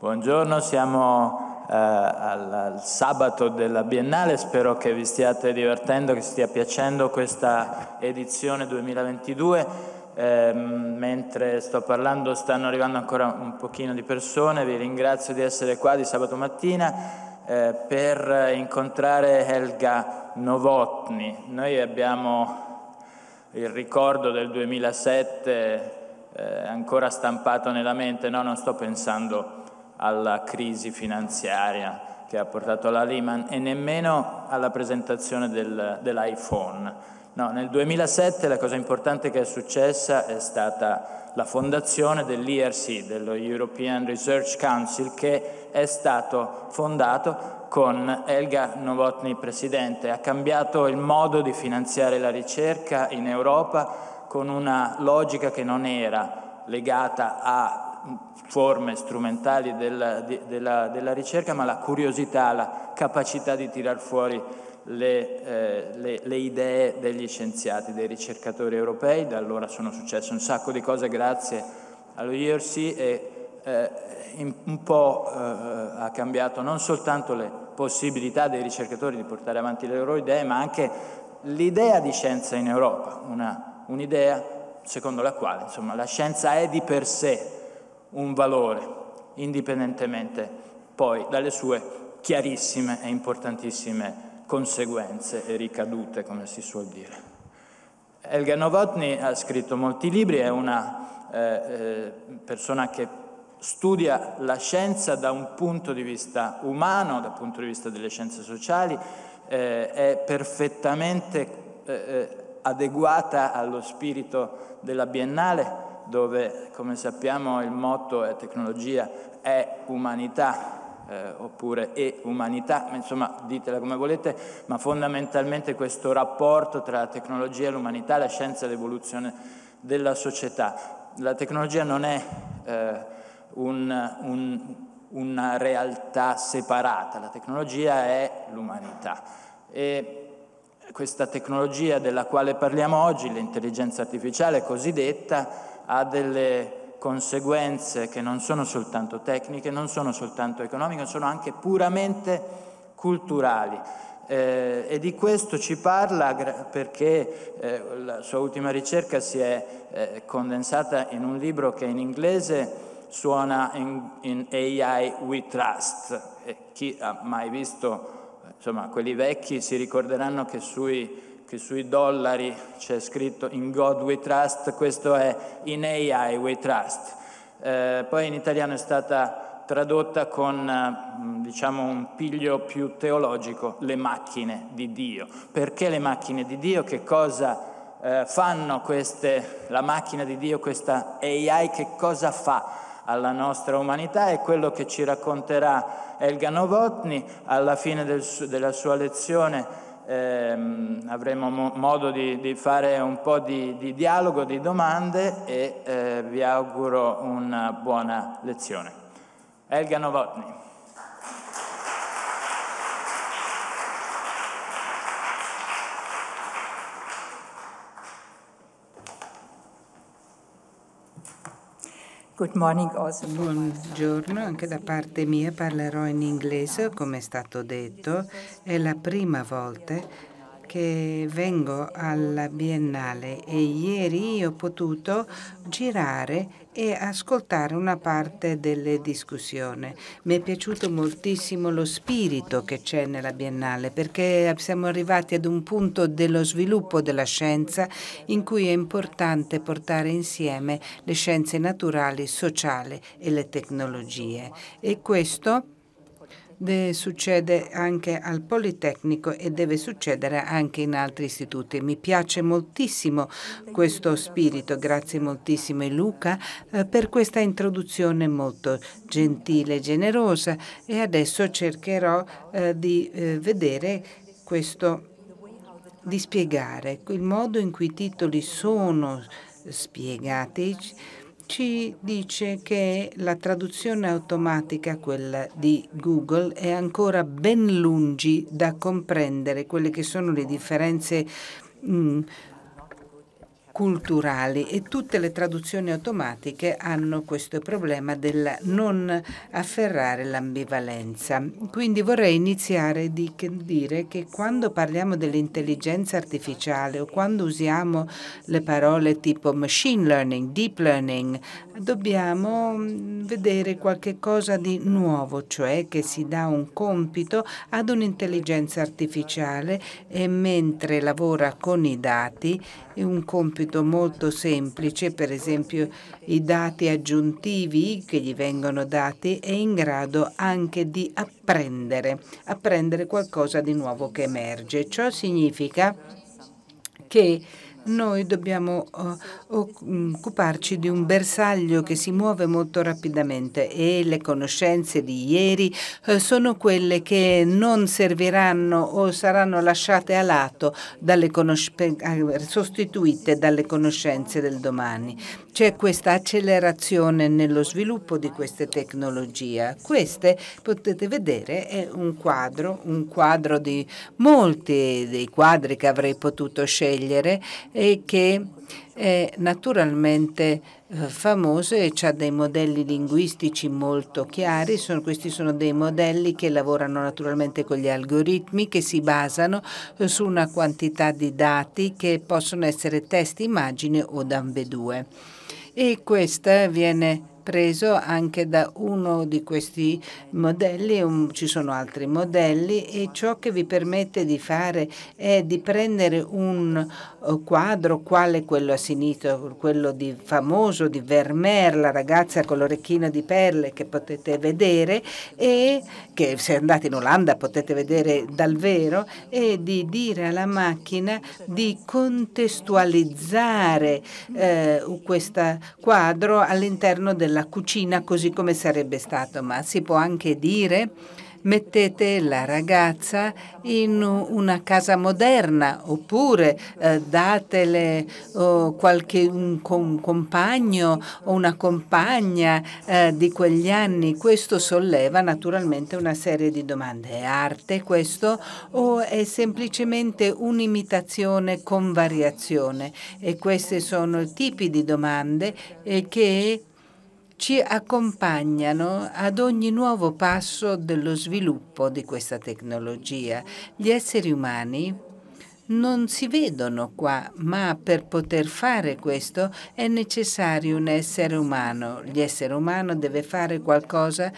Buongiorno, siamo eh, al, al, sabato della Biennale, spero che vi stiate divertendo, che stia piacendo questa edizione 2022. Eh, mentre sto parlando stanno arrivando ancora un pochino di persone, vi ringrazio di essere qua di sabato mattina eh, per incontrare Helga Novotny. Noi abbiamo il ricordo del 2007 eh, ancora stampato nella mente, no, non sto pensando alla crisi finanziaria che ha portato alla Lehman e nemmeno alla presentazione del, dell'iPhone. No, nel 2007 la cosa importante che è successa è stata la fondazione dell'ERC, dello European Research Council, che è stato fondato con Elga Novotny presidente. Ha cambiato il modo di finanziare la ricerca in Europa con una logica che non era legata a forme strumentali della, de, della, della, ricerca, ma la curiosità, la capacità di tirar fuori le, eh, le, le, idee degli scienziati, dei ricercatori europei. Da allora sono successe un sacco di cose grazie allo IRC e eh, in, un po' eh, ha cambiato non soltanto le possibilità dei ricercatori di portare avanti le loro idee, ma anche l'idea di scienza in Europa, un'idea secondo la quale insomma, la scienza è di per sé un valore, indipendentemente poi dalle sue chiarissime e importantissime conseguenze e ricadute, come si suol dire. Elga Novotny ha scritto molti libri, è una eh, eh persona che studia la scienza da un punto di vista umano, dal punto di vista delle scienze sociali, eh, è perfettamente eh, eh adeguata allo spirito della Biennale dove come sappiamo il motto è tecnologia è umanità, eh, oppure è umanità, insomma ditela come volete, ma fondamentalmente questo rapporto tra la tecnologia e l'umanità, la scienza e l'evoluzione della società. La tecnologia non è eh, un, un, una realtà separata, la tecnologia è l'umanità. E questa tecnologia della quale parliamo oggi, l'intelligenza artificiale cosiddetta, ha delle conseguenze che non sono soltanto tecniche, non sono soltanto economiche, sono anche puramente culturali. Eh, e di questo ci parla perché eh, la sua ultima ricerca si è eh, condensata in un libro che in inglese suona in, in AI We Trust. E chi ha mai visto, insomma, quelli vecchi si ricorderanno che sui che sui dollari c'è scritto In God We Trust, questo è In AI We Trust. Eh, poi in italiano è stata tradotta con eh, diciamo, un piglio più teologico, le macchine di Dio. Perché le macchine di Dio? Che cosa eh, fanno queste, la macchina di Dio, questa AI, che cosa fa? alla nostra umanità È quello che ci racconterà Elga Novotny alla fine del su- della sua lezione ehm, avremo mo modo di, di, fare un po' di, di dialogo, di domande e eh, vi auguro una buona lezione. Elga Novotny. Buongiorno, anche da parte mia parlerò in inglese, come è stato detto. È la prima volta che vengo alla Biennale e ieri ho potuto girare e ascoltare una parte delle discussioni. Mi è piaciuto moltissimo lo spirito che c'è nella Biennale perché siamo arrivati ad un punto dello sviluppo della scienza in cui è importante portare insieme le scienze naturali, sociali e le tecnologie. E questo succede anche al Politecnico e deve succedere anche in altri istituti. Mi piace moltissimo questo spirito, grazie moltissimo Luca eh, per questa introduzione molto gentile e generosa e adesso cercherò eh, di eh, vedere questo, di spiegare il modo in cui i titoli sono spiegati ci dice che la traduzione automatica, quella di Google, è ancora ben lungi da comprendere quelle che sono le differenze mh, mm, culturali e tutte le traduzioni automatiche hanno questo problema del non afferrare l'ambivalenza. Quindi vorrei iniziare di dire che quando parliamo dell'intelligenza artificiale o quando usiamo le parole tipo machine learning, deep learning, dobbiamo mm, vedere qualche cosa di nuovo, cioè che si dà un compito ad un'intelligenza artificiale e mentre lavora con i dati un compito compito molto semplice, per esempio i dati aggiuntivi che gli vengono dati, è in grado anche di apprendere, apprendere qualcosa di nuovo che emerge. Ciò significa che noi dobbiamo eh, occuparci di un bersaglio che si muove molto rapidamente e le conoscenze di ieri eh, sono quelle che non serviranno o saranno lasciate a lato dalle eh, sostituite dalle conoscenze del domani. C'è questa accelerazione nello sviluppo di queste tecnologie. Queste, potete vedere, è un quadro, un quadro di molti dei quadri che avrei potuto scegliere e che è naturalmente eh, famoso e ha dei modelli linguistici molto chiari, sono, questi sono dei modelli che lavorano naturalmente con gli algoritmi che si basano eh, su una quantità di dati che possono essere testi, immagini o d'ambedue. E questo viene preso anche da uno di questi modelli, um, ci sono altri modelli e ciò che vi permette di fare è di prendere un eh, quadro, quale quello a sinistra, quello di, famoso di Vermeer, la ragazza con l'orecchino di perle che potete vedere e che se andate in Olanda potete vedere dal vero e di dire alla macchina di contestualizzare eh, questo quadro all'interno della cucina così come sarebbe stato, ma si può anche dire mettete la ragazza in una casa moderna oppure eh, datele oh, qualche, un, un, compagno o una compagna eh, di quegli anni. Questo solleva naturalmente una serie di domande. È arte questo o è semplicemente un'imitazione con variazione? E questi sono i tipi di domande eh, che ci accompagnano ad ogni nuovo passo dello sviluppo di questa tecnologia. Gli esseri umani non si vedono qua, ma per poter fare questo è necessario un essere umano. L'essere umano deve fare qualcosa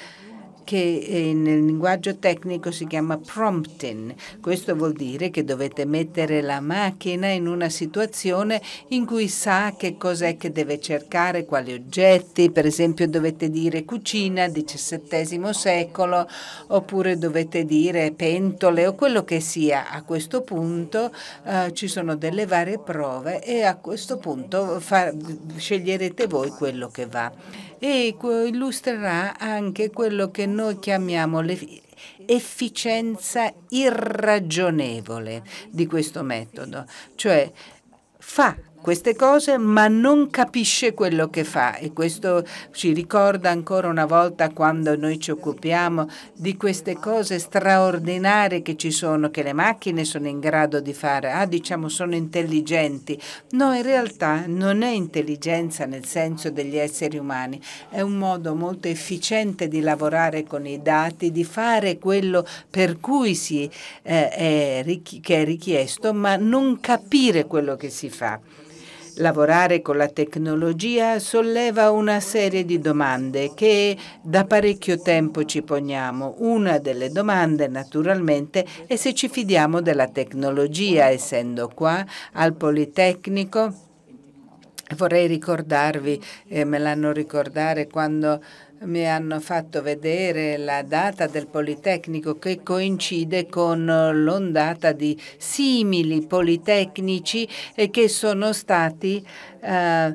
che eh, nel linguaggio tecnico si chiama prompting. Questo vuol dire che dovete mettere la macchina in una situazione in cui sa che cos'è che deve cercare, quali oggetti, per esempio dovete dire cucina, XVII secolo, oppure dovete dire pentole o quello che sia. A questo punto eh, ci sono delle varie prove e a questo punto far, sceglierete voi quello che va e illustrerà anche quello che noi chiamiamo l'efficienza irragionevole di questo metodo, cioè fa queste cose ma non capisce quello che fa e questo ci ricorda ancora una volta quando noi ci occupiamo di queste cose straordinarie che ci sono, che le macchine sono in grado di fare, ah diciamo sono intelligenti, no in realtà non è intelligenza nel senso degli esseri umani, è un modo molto efficiente di lavorare con i dati, di fare quello per cui si, eh, è, richi è richiesto ma non capire quello che si fa. Lavorare con la tecnologia solleva una serie di domande che da parecchio tempo ci poniamo. Una delle domande naturalmente è se ci fidiamo della tecnologia, essendo qua al Politecnico. Vorrei ricordarvi, eh, me l'hanno ricordare, quando mi hanno fatto vedere la data del Politecnico che coincide con eh, l'ondata di simili Politecnici che sono stati eh, eh,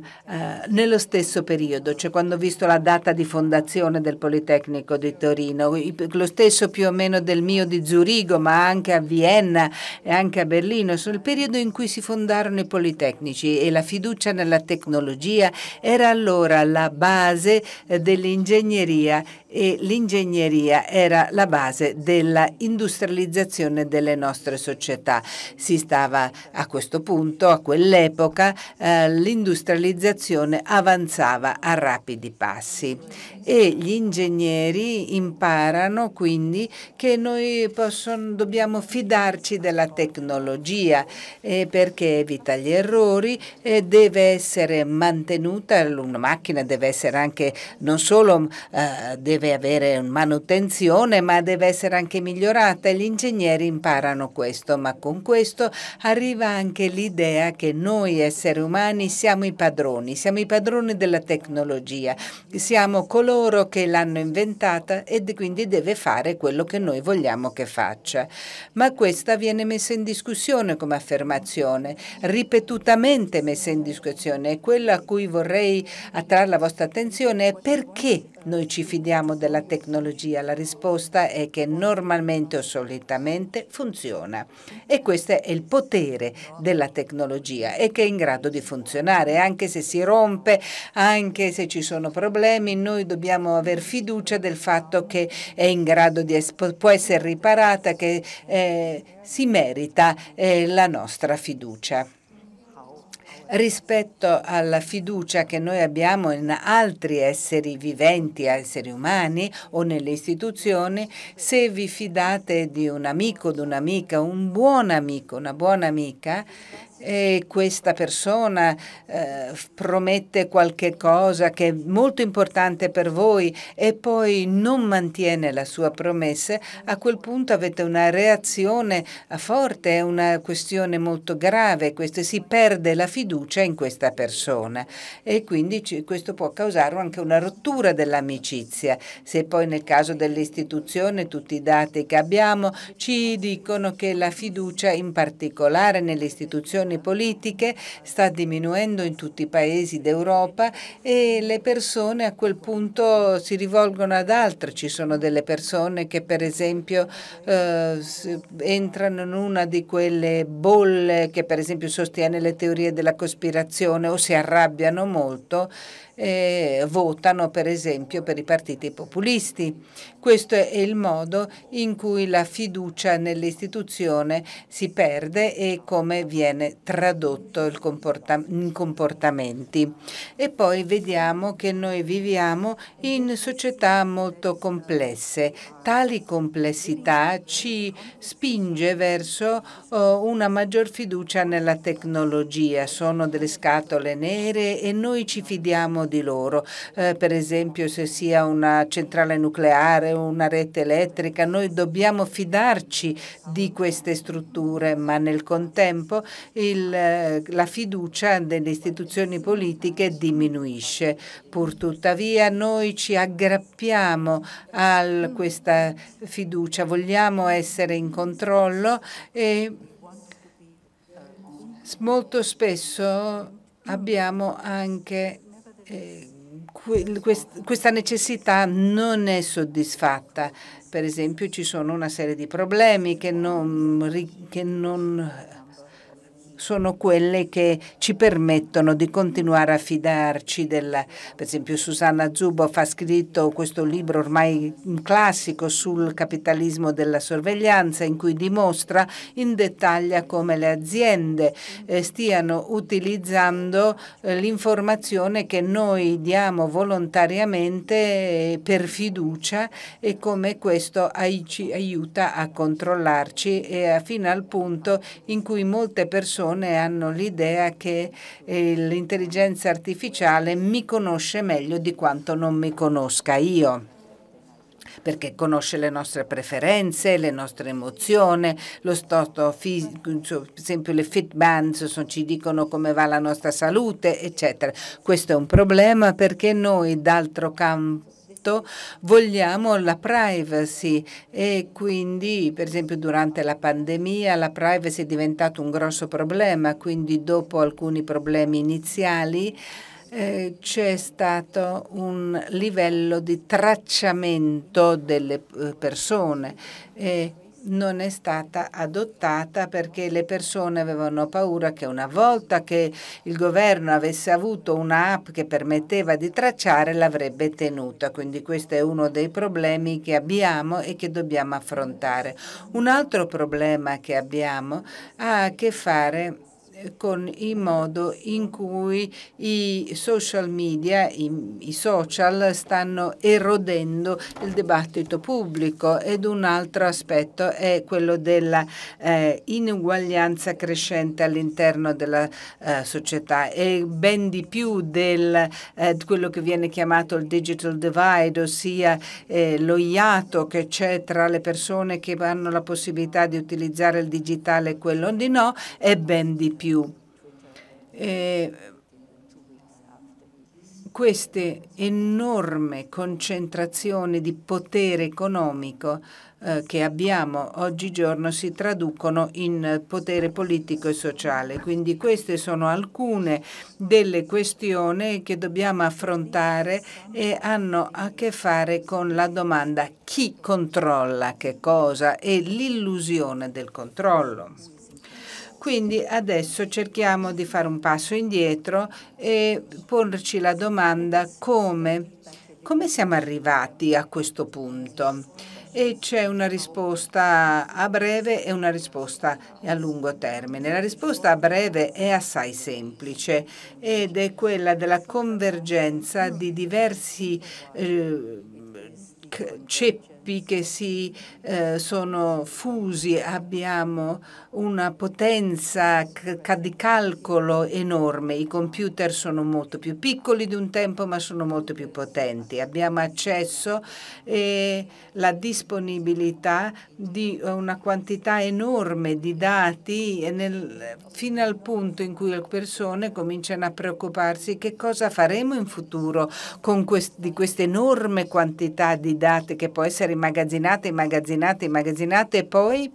nello stesso periodo, cioè quando ho visto la data di fondazione del Politecnico di Torino, lo stesso più o meno del mio di Zurigo, ma anche a Vienna e anche a Berlino, sul periodo in cui si fondarono i Politecnici e la fiducia nella tecnologia era allora la base eh, dell'ingegneria l'ingegneria e l'ingegneria era la base della industrializzazione delle nostre società. Si stava a questo punto, a quell'epoca, eh, l'industrializzazione avanzava a rapidi passi e gli ingegneri imparano quindi che noi possono, dobbiamo fidarci della tecnologia eh, perché evita gli errori, e eh, deve essere mantenuta, una macchina deve essere anche non solo eh, deve avere manutenzione ma deve essere anche migliorata e gli ingegneri imparano questo, ma con questo arriva anche l'idea che noi esseri umani siamo i padroni, siamo i padroni della tecnologia, siamo coloro che l'hanno inventata e quindi deve fare quello che noi vogliamo che faccia. Ma questa viene messa in discussione come affermazione, ripetutamente messa in discussione e quello a cui vorrei attrarre la vostra attenzione è perché noi ci fidiamo della tecnologia, la risposta è che normalmente o solitamente funziona e questo è il potere della tecnologia e che è in grado di funzionare anche se si rompe, anche se ci sono problemi, noi dobbiamo avere fiducia del fatto che è in grado di può essere riparata, che eh, si merita eh, la nostra fiducia rispetto alla fiducia che noi abbiamo in altri esseri viventi, esseri umani o nelle istituzioni, se vi fidate di un amico, di un'amica, un buon amico, una buona amica, e questa persona eh, promette qualche cosa che è molto importante per voi e poi non mantiene la sua promessa, a quel punto avete una reazione eh, forte, è una questione molto grave, questo, si perde la fiducia in questa persona e quindi ci, questo può causare anche una rottura dell'amicizia. Se poi nel caso dell'istituzione tutti i dati che abbiamo ci dicono che la fiducia in particolare nell'istituzione tensioni politiche sta diminuendo in tutti i paesi d'Europa e le persone a quel punto si rivolgono ad altre. Ci sono delle persone che per esempio eh, entrano in una di quelle bolle che per esempio sostiene le teorie della cospirazione o si arrabbiano molto eh, votano per esempio per i partiti populisti. Questo è il modo in cui la fiducia nell'istituzione si perde e come viene tradotto in comporta comportamenti. E poi vediamo che noi viviamo in società molto complesse. Tali complessità ci spinge verso oh, una maggior fiducia nella tecnologia. Sono delle scatole nere e noi ci fidiamo di loro. Eh, per esempio se sia una centrale nucleare, una rete elettrica, noi dobbiamo fidarci di queste strutture, ma nel contempo il, eh, la fiducia delle istituzioni politiche diminuisce. Purtuttavia noi ci aggrappiamo a questa fiducia, vogliamo essere in controllo e molto spesso abbiamo anche eh, questa necessità non è soddisfatta. Per esempio ci sono una serie di problemi che non, che non sono quelle che ci permettono di continuare a fidarci della, per esempio Susanna Zuboff ha scritto questo libro ormai un classico sul capitalismo della sorveglianza in cui dimostra in dettaglio come le aziende eh, stiano utilizzando eh, l'informazione che noi diamo volontariamente eh, per fiducia e come questo ci aiuta a controllarci e fino al punto in cui molte persone persone hanno l'idea che eh, l'intelligenza artificiale mi conosce meglio di quanto non mi conosca io perché conosce le nostre preferenze, le nostre emozioni, lo stato fisico, per esempio le fitbands ci dicono come va la nostra salute, eccetera. Questo è un problema perché noi d'altro canto questo vogliamo la privacy e quindi per esempio durante la pandemia la privacy è diventato un grosso problema, quindi dopo alcuni problemi iniziali eh, c'è stato un livello di tracciamento delle eh, persone. Eh, non è stata adottata perché le persone avevano paura che una volta che il governo avesse avuto un'app che permetteva di tracciare l'avrebbe tenuta. Quindi questo è uno dei problemi che abbiamo e che dobbiamo affrontare. Un altro problema che abbiamo ha a che fare con il modo in cui i social media, i, i social stanno erodendo il dibattito pubblico ed un altro aspetto è quello della eh, inuguaglianza crescente all'interno della eh, società e ben di più del eh, quello che viene chiamato il digital divide, ossia eh, lo iato che c'è tra le persone che hanno la possibilità di utilizzare il digitale e quello di no, è ben di più più. E queste enorme concentrazioni di potere economico eh, che abbiamo oggigiorno si traducono in potere politico e sociale. Quindi queste sono alcune delle questioni che dobbiamo affrontare e hanno a che fare con la domanda chi controlla che cosa e l'illusione del controllo. Quindi adesso cerchiamo di fare un passo indietro e porci la domanda come, come siamo arrivati a questo punto. E c'è una risposta a breve e una risposta a lungo termine. La risposta a breve è assai semplice ed è quella della convergenza di diversi eh, ceppi corpi che si eh, sono fusi, abbiamo una potenza di calcolo enorme. I computer sono molto più piccoli di un tempo, ma sono molto più potenti. Abbiamo accesso e la disponibilità di una quantità enorme di dati nel, fino al punto in cui le persone cominciano a preoccuparsi che cosa faremo in futuro con quest, di questa enorme quantità di dati che può essere immagazzinate, immagazzinate, immagazzinate e poi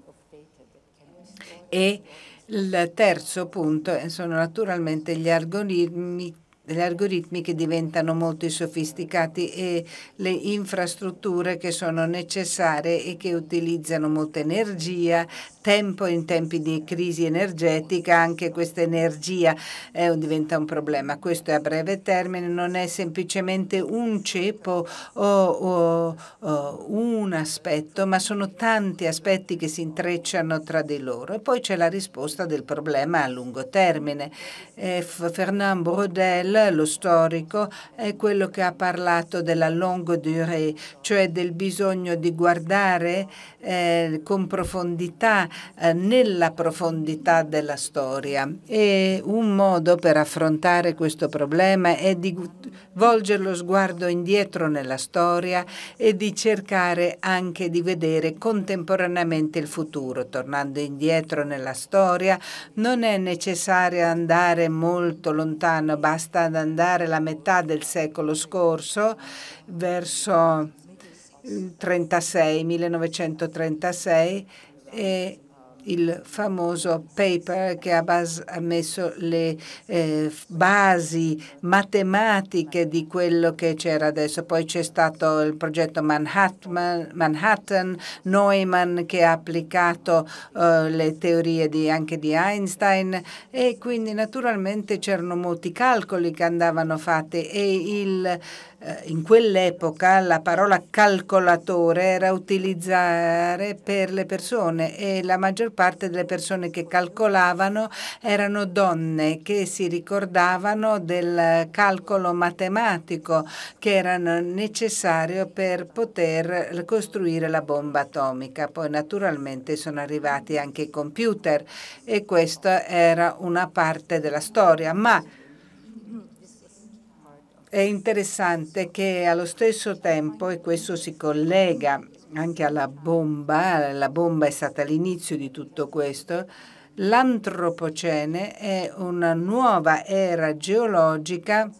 e il terzo punto eh, sono naturalmente gli algoritmi degli algoritmi che diventano molto sofisticati e le infrastrutture che sono necessarie e che utilizzano molta energia, tempo in tempi di crisi energetica, anche questa energia eh, diventa un problema. Questo è a breve termine, non è semplicemente un ceppo o, o, o un aspetto, ma sono tanti aspetti che si intrecciano tra di loro. E poi c'è la risposta del problema a lungo termine. Eh, Fernand Brodel Michel, lo storico, è quello che ha parlato della longue durée, cioè del bisogno di guardare eh, con profondità, eh, nella profondità della storia. E un modo per affrontare questo problema è di volgere lo sguardo indietro nella storia e di cercare anche di vedere contemporaneamente il futuro. Tornando indietro nella storia non è necessario andare molto lontano, basta ad andare la metà del secolo scorso verso eh, il 1936 e il famoso paper che ha, bas, ha messo le eh, basi matematiche di quello che c'era adesso. Poi c'è stato il progetto Manhattan, Neumann che ha applicato eh, le teorie di, anche di Einstein e quindi naturalmente c'erano molti calcoli che andavano fatti e il, eh, in quell'epoca la parola calcolatore era utilizzare per le persone e la maggior parte delle persone che calcolavano erano donne che si ricordavano del calcolo matematico che era necessario per poter costruire la bomba atomica. Poi naturalmente sono arrivati anche i computer e questa era una parte della storia. Ma è interessante che allo stesso tempo, e questo si collega anche alla bomba, eh, la bomba è stata l'inizio di tutto questo, l'antropocene è una nuova era geologica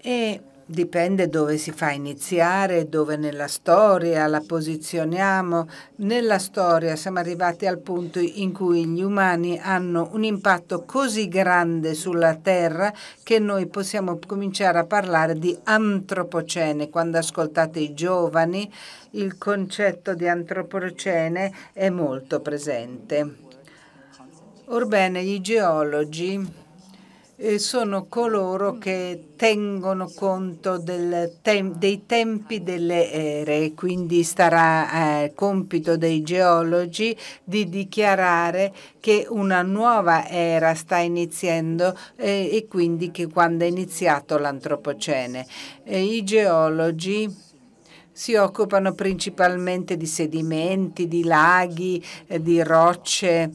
e Dipende dove si fa iniziare, dove nella storia la posizioniamo. Nella storia siamo arrivati al punto in cui gli umani hanno un impatto così grande sulla Terra che noi possiamo cominciare a parlare di antropocene. Quando ascoltate i giovani il concetto di antropocene è molto presente. Orbene, i geologi sono coloro che tengono conto tem dei tempi delle ere, quindi sarà eh, compito dei geologi di dichiarare che una nuova era sta iniziando eh, e quindi che quando è iniziato l'antropocene. Eh, I geologi si occupano principalmente di sedimenti, di laghi, eh, di rocce,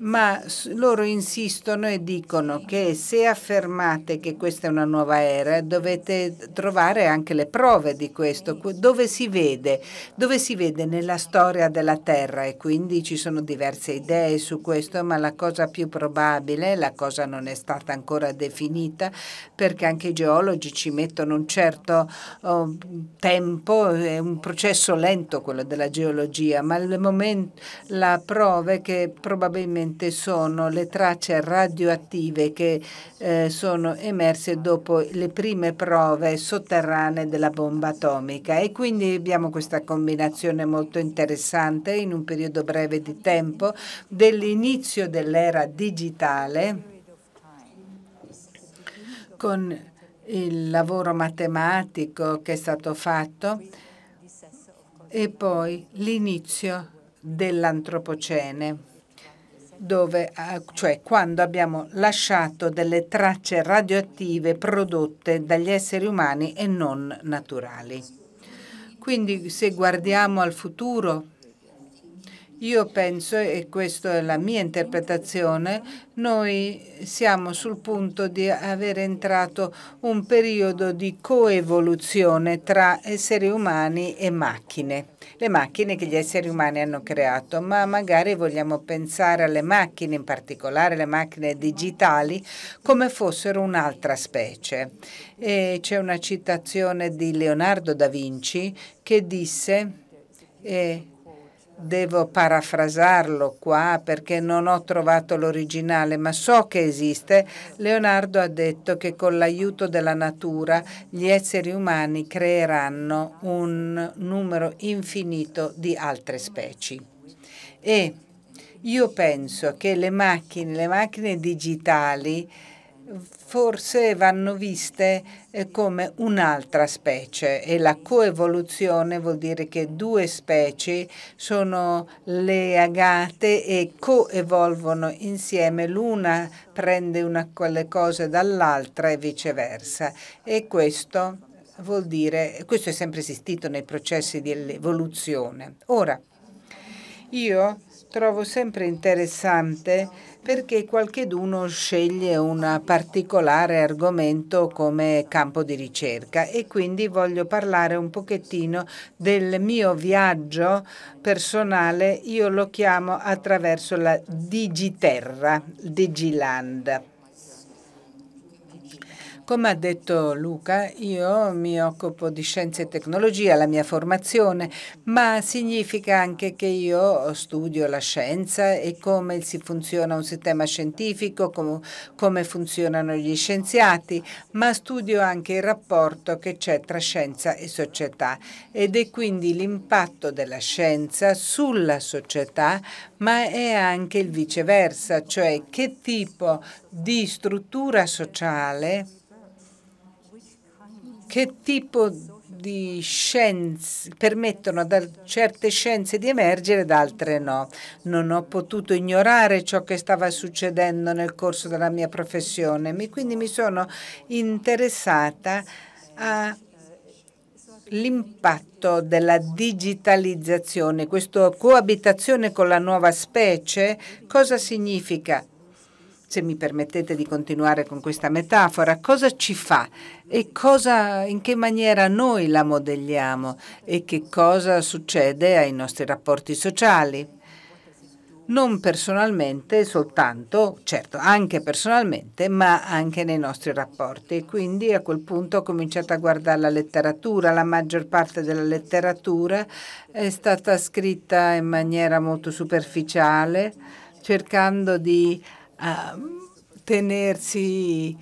ma loro insistono e dicono che se affermate che questa è una nuova era dovete trovare anche le prove di questo, dove si vede, dove si vede nella storia della Terra e quindi ci sono diverse idee su questo, ma la cosa più probabile, la cosa non è stata ancora definita perché anche i geologi ci mettono un certo oh, tempo, è un processo lento quello della geologia, ma il momento, la prova è che probabilmente presente sono le tracce radioattive che eh, sono emerse dopo le prime prove sotterranee della bomba atomica e quindi abbiamo questa combinazione molto interessante in un periodo breve di tempo dell'inizio dell'era digitale con il lavoro matematico che è stato fatto e poi l'inizio dell'antropocene dove, eh, cioè quando abbiamo lasciato delle tracce radioattive prodotte dagli esseri umani e non naturali. Quindi se guardiamo al futuro, io penso, e questa è la mia interpretazione, noi siamo sul punto di aver entrato un periodo di coevoluzione tra esseri umani e macchine le macchine che gli esseri umani hanno creato, ma magari vogliamo pensare alle macchine, in particolare le macchine digitali, come fossero un'altra specie. c'è una citazione di Leonardo da Vinci che disse eh, devo parafrasarlo qua perché non ho trovato l'originale, ma so che esiste, Leonardo ha detto che con l'aiuto della natura gli esseri umani creeranno un numero infinito di altre specie. E io penso che le macchine, le macchine digitali, forse vanno viste eh, come un'altra specie e la coevoluzione vuol dire che due specie sono legate e coevolvono insieme, l'una prende una, quelle cose dall'altra e viceversa e questo vuol dire, questo è sempre esistito nei processi di evoluzione. Ora, io trovo sempre interessante perché qualcheduno sceglie un particolare argomento come campo di ricerca e quindi voglio parlare un pochettino del mio viaggio personale, io lo chiamo attraverso la Digiterra, Digiland. Come ha detto Luca, io mi occupo di scienze e tecnologia, la mia formazione, ma significa anche che io studio la scienza e come si funziona un sistema scientifico, com come funzionano gli scienziati, ma studio anche il rapporto che c'è tra scienza e società ed è quindi l'impatto della scienza sulla società, ma è anche il viceversa, cioè che tipo di struttura sociale che tipo di scienze permettono a certe scienze di emergere ed altre no. Non ho potuto ignorare ciò che stava succedendo nel corso della mia professione, quindi mi sono interessata a l'impatto della digitalizzazione, questa coabitazione con la nuova specie, cosa significa? se mi permettete di continuare con questa metafora, cosa ci fa e cosa, in che maniera noi la modelliamo e che cosa succede ai nostri rapporti sociali. Non personalmente soltanto, certo anche personalmente, ma anche nei nostri rapporti. Quindi a quel punto ho cominciato a guardare la letteratura. La maggior parte della letteratura è stata scritta in maniera molto superficiale, cercando di a ehm, tenersi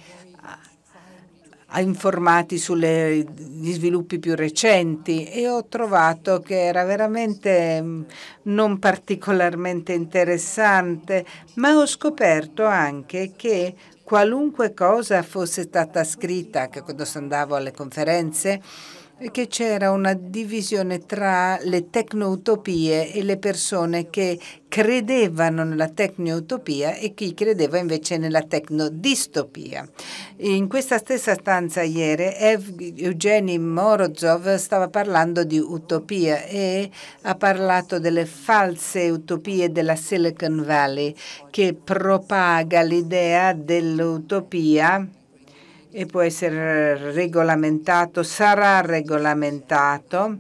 eh, informati sugli sviluppi più recenti e ho trovato che era veramente mm, non particolarmente interessante, ma ho scoperto anche che qualunque cosa fosse stata scritta, che quando andavo alle conferenze, che c'era una divisione tra le tecnoutopie e le persone che credevano nella tecnoutopia e chi credeva invece nella tecnodistopia. In questa stessa stanza ieri Eugeni Morozov stava parlando di utopia e ha parlato delle false utopie della Silicon Valley che propaga l'idea dell'utopia e può essere regolamentato, sarà regolamentato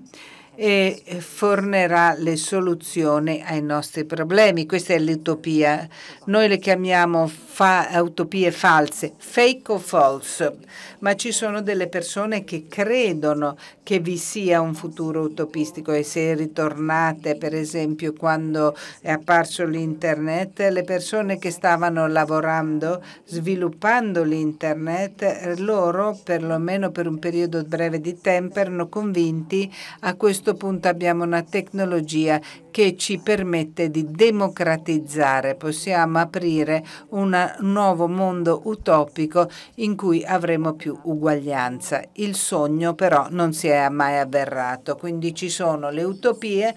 e fornerà le soluzioni ai nostri problemi. Questa è l'utopia. Noi le chiamiamo fa utopie false, fake o false, ma ci sono delle persone che credono che vi sia un futuro utopistico e se ritornate, per esempio, quando è apparso l'internet, le persone che stavano lavorando, sviluppando l'internet, loro, perlomeno per un periodo breve di tempo, erano convinti a questo questo punto abbiamo una tecnologia che ci permette di democratizzare, possiamo aprire un nuovo mondo utopico in cui avremo più uguaglianza. Il sogno però non si è mai avverrato, quindi ci sono le utopie,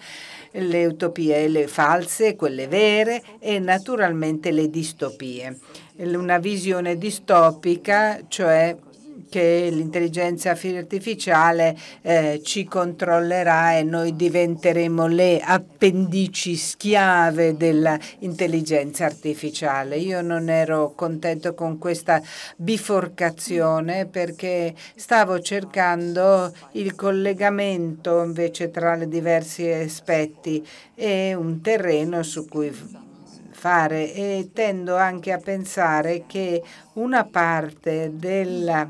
le utopie le false, quelle vere e naturalmente le distopie. Una visione distopica, cioè che l'intelligenza artificiale eh, ci controllerà e noi diventeremo le appendici schiave dell'intelligenza artificiale. Io non ero contento con questa biforcazione perché stavo cercando il collegamento invece tra i diversi aspetti e un terreno su cui fare e tendo anche a pensare che una parte della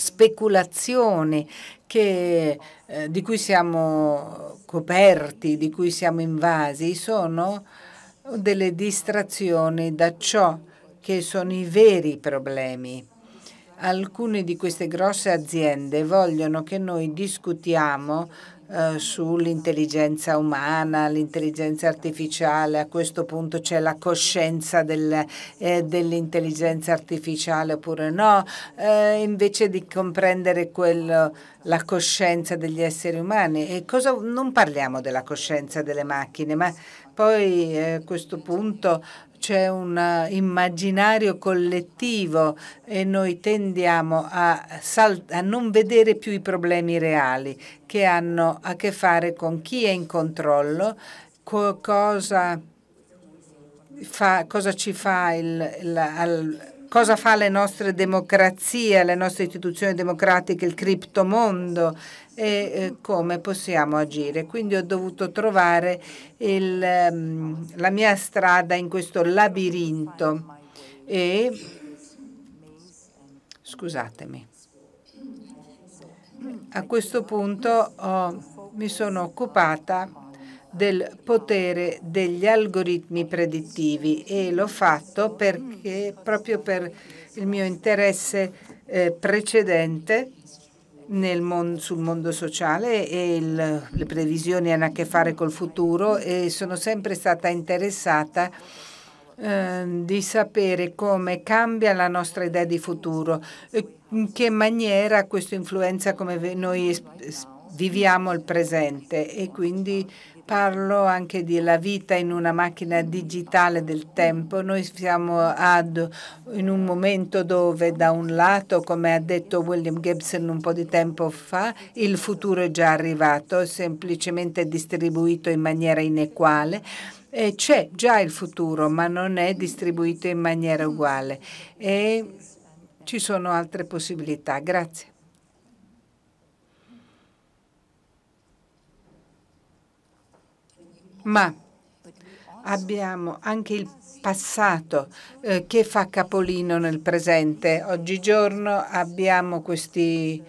speculazione che, eh, di cui siamo coperti, di cui siamo invasi, sono delle distrazioni da ciò che sono i veri problemi. Alcune di queste grosse aziende vogliono che noi discutiamo eh, sull'intelligenza umana, l'intelligenza artificiale, a questo punto c'è la coscienza del, eh, dell'intelligenza artificiale oppure no, eh, invece di comprendere quello, la coscienza degli esseri umani. E cosa, non parliamo della coscienza delle macchine, ma poi eh, a questo punto c'è un eh, immaginario collettivo e noi tendiamo a, a, non vedere più i problemi reali che hanno a che fare con chi è in controllo, co cosa, fa, cosa ci fa il, la, al, cosa fa le nostre democrazie, le nostre istituzioni democratiche, il criptomondo e eh, come possiamo agire. Quindi ho dovuto trovare il, ehm, la mia strada in questo labirinto e scusatemi. A questo punto oh, mi sono occupata del potere degli algoritmi predittivi e l'ho fatto perché proprio per il mio interesse eh, precedente mon sul mondo sociale e il, le previsioni hanno a che fare col futuro e sono sempre stata interessata eh, di sapere come cambia la nostra idea di futuro, in che maniera questo influenza come noi viviamo il presente e quindi Parlo anche della vita in una macchina digitale del tempo. Noi siamo ad, in un momento dove da un lato, come ha detto William Gibson un po' di tempo fa, il futuro è già arrivato, è semplicemente distribuito in maniera inequale c'è già il futuro, ma non è distribuito in maniera uguale. E ci sono altre possibilità. Grazie. ma abbiamo anche il passato eh, che fa capolino nel presente. Oggigiorno abbiamo questi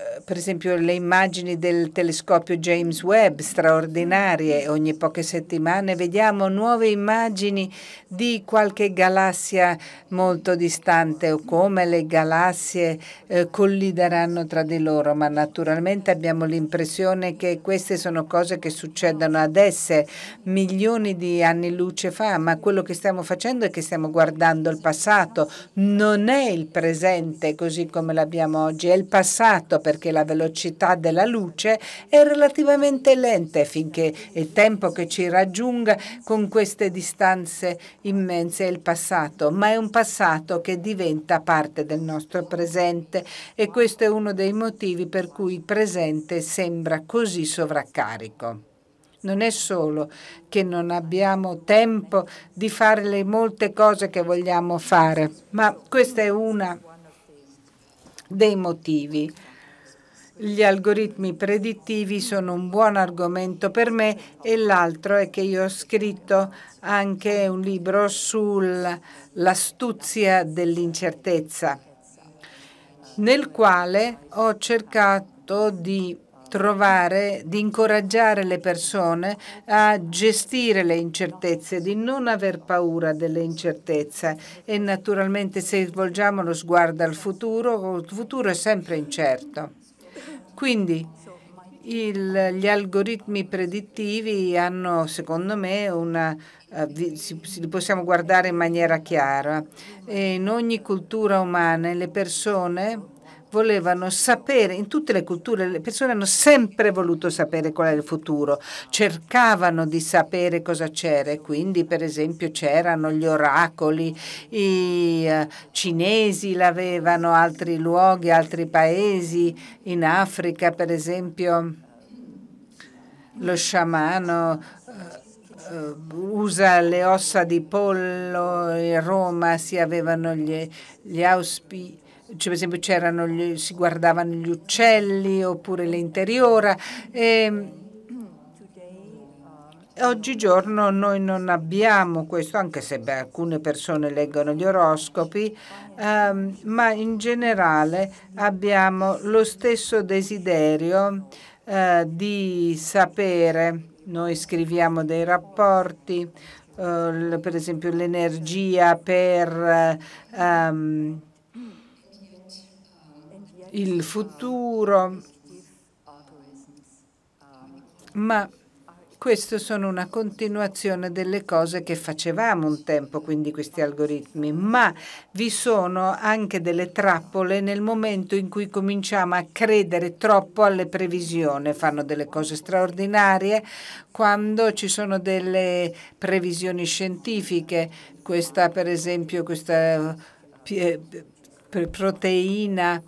eh, per esempio le immagini del telescopio James Webb straordinarie, ogni poche settimane vediamo nuove immagini di qualche galassia molto distante o come le galassie eh, collideranno tra di loro, ma naturalmente abbiamo l'impressione che queste sono cose che succedono adesso, milioni di anni luce fa, ma quello che stiamo facendo è che stiamo guardando il passato, non è il presente così come l'abbiamo oggi, è il passato perché la velocità della luce è relativamente lenta finché il tempo che ci raggiunga con queste distanze immense è il passato, ma è un passato che diventa parte del nostro presente e questo è uno dei motivi per cui il presente sembra così sovraccarico. Non è solo che non abbiamo tempo di fare le molte cose che vogliamo fare, ma questo è uno dei motivi gli algoritmi predittivi sono un buon argomento per me e l'altro è che io ho scritto anche un libro sull'astuzia dell'incertezza, nel quale ho cercato di trovare, di incoraggiare le persone a gestire le incertezze, di non aver paura delle incertezze e naturalmente se svolgiamo lo sguardo al futuro, il futuro è sempre incerto. Quindi il, gli algoritmi predittivi hanno, secondo me, una, uh, si, si, li possiamo guardare in maniera chiara. E in ogni cultura umana le persone volevano sapere, in tutte le culture le persone hanno sempre voluto sapere qual è il futuro, cercavano di sapere cosa c'era, quindi per esempio c'erano gli oracoli, i eh, cinesi l'avevano, altri luoghi, altri paesi, in Africa per esempio lo sciamano eh, eh, usa le ossa di pollo, in Roma si avevano gli, gli auspi cioè, per esempio c'erano si guardavano gli uccelli oppure l'interiora. E, ehm, Oggigiorno noi non abbiamo questo, anche se beh, alcune persone leggono gli oroscopi, ehm, ma in generale abbiamo lo stesso desiderio eh, di sapere. Noi scriviamo dei rapporti, eh, per esempio l'energia per... Ehm, il futuro, ma queste sono una continuazione delle cose che facevamo un tempo, quindi questi algoritmi, ma vi sono anche delle trappole nel momento in cui cominciamo a credere troppo alle previsioni. Fanno delle cose straordinarie quando ci sono delle previsioni scientifiche, questa per esempio, questa eh, proteina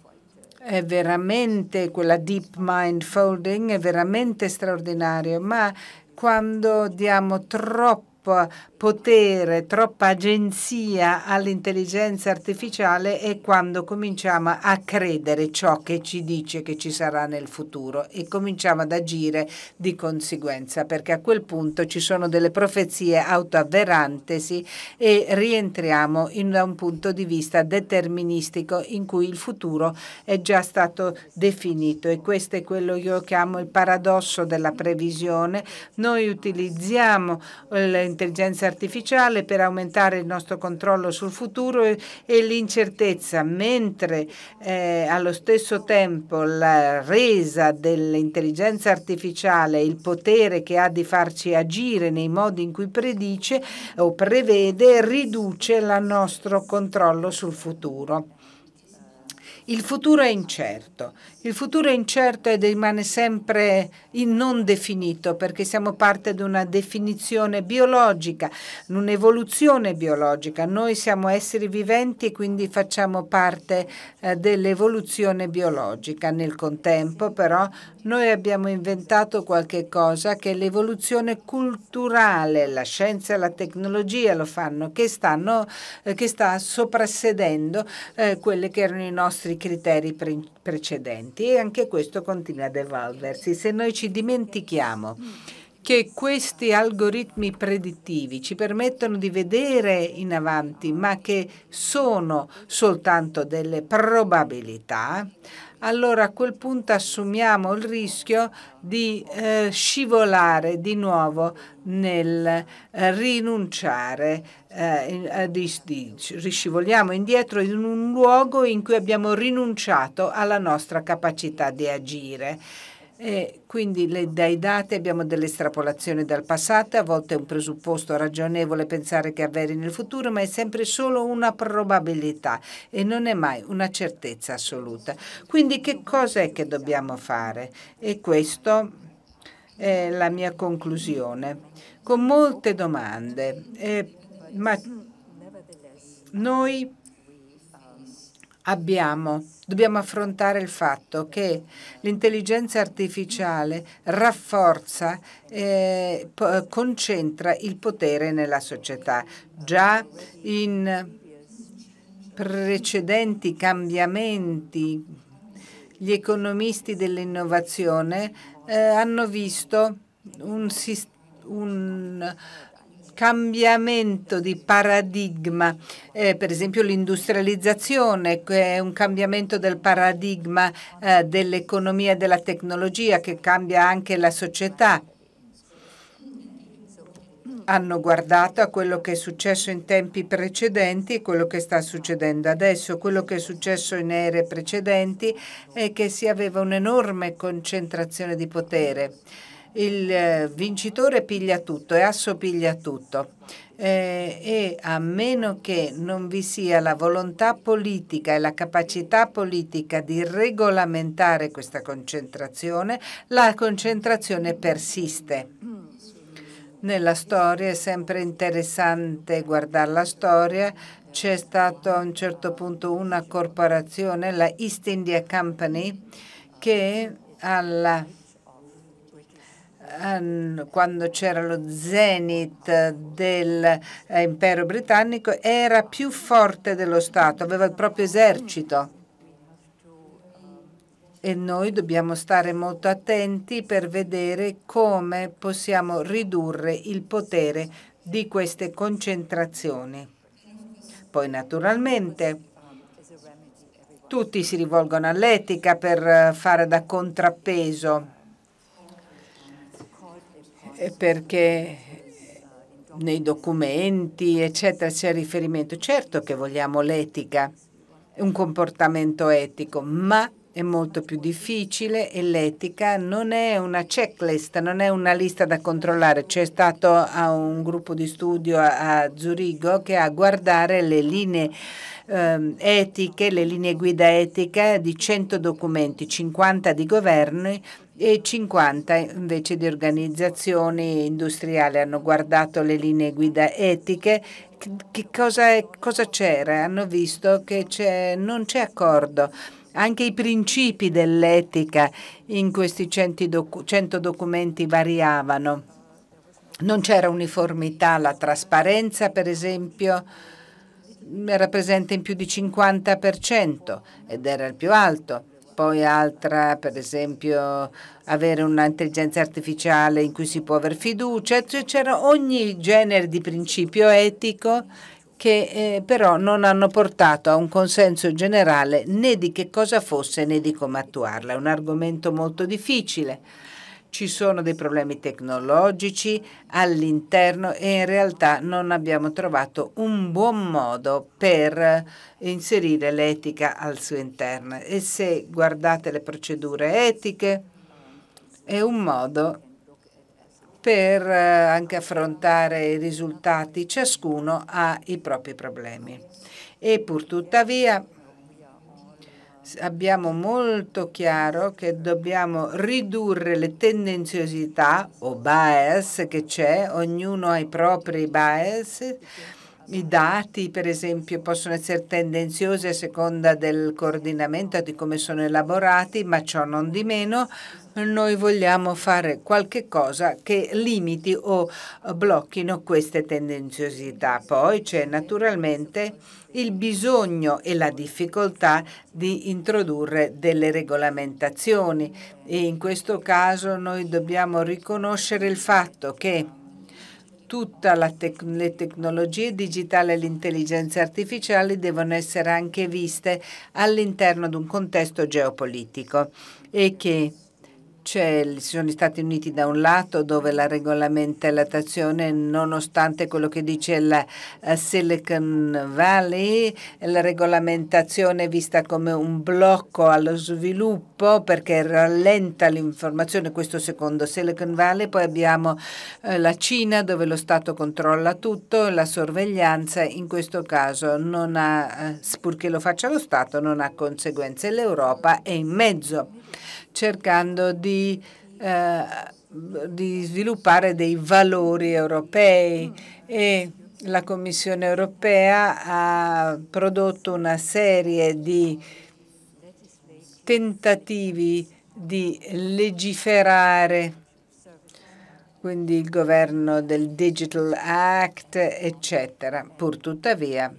è veramente quella deep mind folding, è veramente straordinario, ma quando diamo troppa potere, troppa agenzia all'intelligenza artificiale è quando cominciamo a credere ciò che ci dice che ci sarà nel futuro e cominciamo ad agire di conseguenza perché a quel punto ci sono delle profezie autoavverantesi e rientriamo in, un punto di vista deterministico in cui il futuro è già stato definito e questo è quello che io chiamo il paradosso della previsione. Noi utilizziamo eh, l'intelligenza artificiale per aumentare il nostro controllo sul futuro e, e l'incertezza, mentre eh, allo stesso tempo la resa dell'intelligenza artificiale, il potere che ha di farci agire nei modi in cui predice o prevede, riduce il nostro controllo sul futuro. Il futuro è incerto, il futuro è incerto ed rimane sempre non definito perché siamo parte di una definizione biologica, un'evoluzione biologica. Noi siamo esseri viventi e quindi facciamo parte eh, dell'evoluzione biologica. Nel contempo però noi abbiamo inventato qualche cosa che è l'evoluzione culturale, la scienza e la tecnologia lo fanno, che, stanno, eh, che sta soprassedendo eh, quelle che erano i nostri criteri pre precedenti e anche questo continua ad evolversi. Se noi ci dimentichiamo che questi algoritmi predittivi ci permettono di vedere in avanti, ma che sono soltanto delle probabilità, allora a quel punto assumiamo il rischio di eh, scivolare di nuovo nel eh, rinunciare eh, a, eh, di, di, riscivoliamo indietro in un luogo in cui abbiamo rinunciato alla nostra capacità di agire. E quindi le, dai dati abbiamo delle estrapolazioni dal passato, a volte è un presupposto ragionevole pensare che avveri nel futuro, ma è sempre solo una probabilità e non è mai una certezza assoluta. Quindi che cosa è che dobbiamo fare? E questa è la mia conclusione. Con molte domande, eh, ma noi abbiamo. Dobbiamo affrontare il fatto che l'intelligenza artificiale rafforza, eh, concentra il potere nella società. Già in precedenti cambiamenti gli economisti dell'innovazione eh, hanno visto un, un cambiamento di paradigma, eh, per esempio l'industrializzazione, è un cambiamento del paradigma eh, dell'economia e della tecnologia che cambia anche la società. Hanno guardato a quello che è successo in tempi precedenti e quello che sta succedendo adesso. Quello che è successo in ere precedenti è che si aveva un'enorme concentrazione di potere il eh, vincitore piglia tutto e asso piglia tutto. Eh, e a meno che non vi sia la volontà politica e la capacità politica di regolamentare questa concentrazione, la concentrazione persiste. Nella storia è sempre interessante guardare la storia, c'è stata a un certo punto una corporazione, la East India Company, che alla Ehm, quando c'era lo zenith dell'impero eh, britannico, era più forte dello Stato, aveva il proprio esercito. E noi dobbiamo stare molto attenti per vedere come possiamo ridurre il potere di queste concentrazioni. Poi naturalmente tutti si rivolgono all'etica per eh, fare da contrappeso eh, perché nei documenti, eccetera, c'è riferimento. Certo che vogliamo l'etica, un comportamento etico, ma è molto più difficile e l'etica non è una checklist, non è una lista da controllare. C'è stato un gruppo di studio a Zurigo che a guardare le linee ehm, etiche, le linee guida etiche di 100 documenti, 50 di governi e 50 invece di organizzazioni industriali hanno guardato le linee guida etiche. Che cosa, c'era? Hanno visto che non c'è accordo. Anche i principi dell'etica in questi 100 documenti variavano. Non c'era uniformità, la trasparenza per esempio era presente in più di 50% ed era il più alto poi altra per esempio avere un'intelligenza artificiale in cui si può avere fiducia, cioè c'era ogni genere di principio etico che eh, però non hanno portato a un consenso generale né di che cosa fosse né di come attuarla. È un argomento molto difficile ci sono dei problemi tecnologici all'interno e in realtà non abbiamo trovato un buon modo per inserire l'etica al suo interno. E se guardate le procedure etiche, è un modo per eh, anche affrontare i risultati, ciascuno ha i propri problemi. E pur tuttavia abbiamo molto chiaro che dobbiamo ridurre le tendenziosità o bias che c'è, ognuno ha i propri bias. I dati, per esempio, possono essere tendenziosi a seconda del coordinamento, di come sono elaborati, ma ciò non di meno noi vogliamo fare qualche cosa che limiti o blocchino queste tendenziosità. Poi c'è naturalmente il bisogno e la difficoltà di introdurre delle regolamentazioni. E in questo caso noi dobbiamo riconoscere il fatto che tutte tec le tecnologie digitali e l'intelligenza artificiale devono essere anche viste all'interno di un contesto geopolitico e che ci cioè, sono gli Stati Uniti da un lato dove la regolamentazione, nonostante quello che dice la eh, Silicon Valley, la regolamentazione è vista come un blocco allo sviluppo perché rallenta l'informazione, questo secondo Silicon Valley. Poi abbiamo eh, la Cina dove lo Stato controlla tutto, la sorveglianza in questo caso non ha, eh, purché lo faccia lo Stato, non ha conseguenze. L'Europa è in mezzo cercando di, eh, di sviluppare dei valori europei e la Commissione europea ha prodotto una serie di tentativi di legiferare, quindi il governo del Digital Act, eccetera. Pur tuttavia,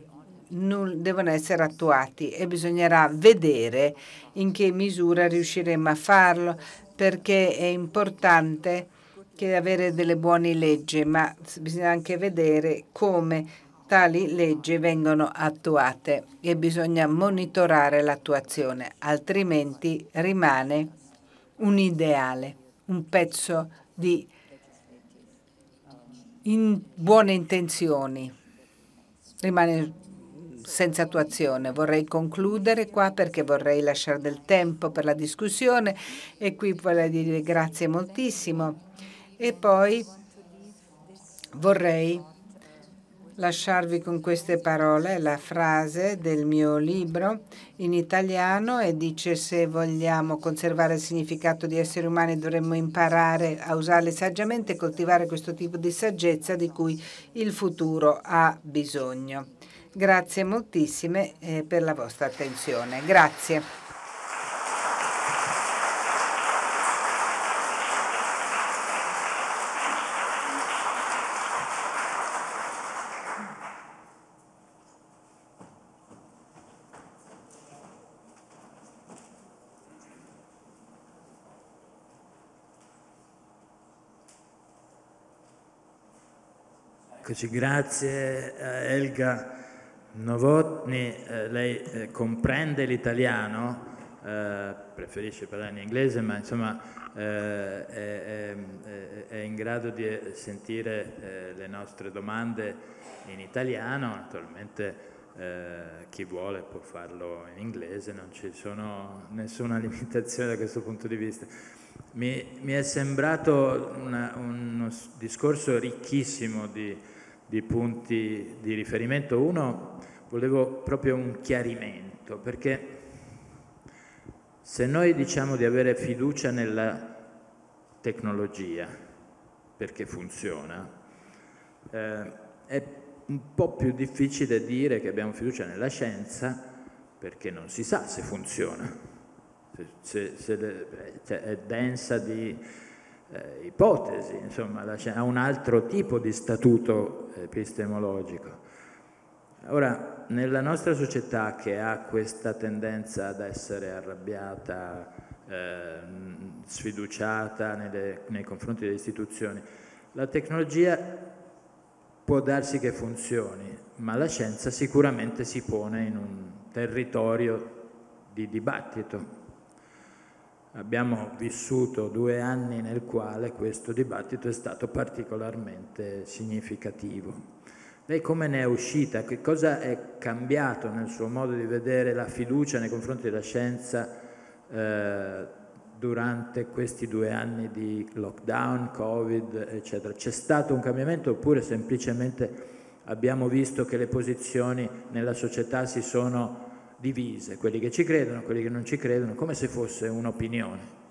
devono essere attuati e bisognerà vedere in che misura riusciremo a farlo perché è importante che avere delle buone leggi, ma bisogna anche vedere come tali leggi vengono attuate e bisogna monitorare l'attuazione, altrimenti rimane un ideale, un pezzo di in buone intenzioni. Rimane senza attuazione. Vorrei concludere qua perché vorrei lasciare del tempo per la discussione e qui vorrei dire grazie moltissimo. E poi vorrei lasciarvi con queste parole la frase del mio libro in italiano e dice se vogliamo conservare il significato di esseri umani dovremmo imparare a usarle saggiamente e coltivare questo tipo di saggezza di cui il futuro ha bisogno. Grazie moltissime eh, per la vostra attenzione. Grazie. grazie eh, Elga Novotny, eh, lei eh, comprende l'italiano, eh, preferisce parlare in inglese, ma insomma eh, è, è, è, in grado di eh, sentire eh, le nostre domande in italiano, naturalmente chi vuole può farlo in inglese, non ci sono nessuna limitazione da questo punto di vista. Mi, mi è sembrato una, uno discorso ricchissimo di di punti di riferimento. Uno, volevo proprio un chiarimento, perché se noi diciamo di avere fiducia nella tecnologia, perché funziona, eh, è un po' più difficile dire che abbiamo fiducia nella scienza perché non si sa se funziona, se, se, se cioè, è densa di eh, ipotesi, insomma, ha un altro tipo di statuto epistemologico. Ora, nella nostra società che ha questa tendenza ad essere arrabbiata, eh, sfiduciata nelle, nei confronti delle istituzioni, la tecnologia può darsi che funzioni, ma la scienza sicuramente si pone in un territorio di dibattito abbiamo vissuto due anni nel quale questo dibattito è stato particolarmente significativo. Lei come ne è uscita? Che cosa è cambiato nel suo modo di vedere la fiducia nei confronti della scienza eh, durante questi due anni di lockdown, Covid, eccetera? C'è stato un cambiamento oppure semplicemente abbiamo visto che le posizioni nella società si sono divise, quelli che ci credono, e quelli che non ci credono, come se fosse un'opinione.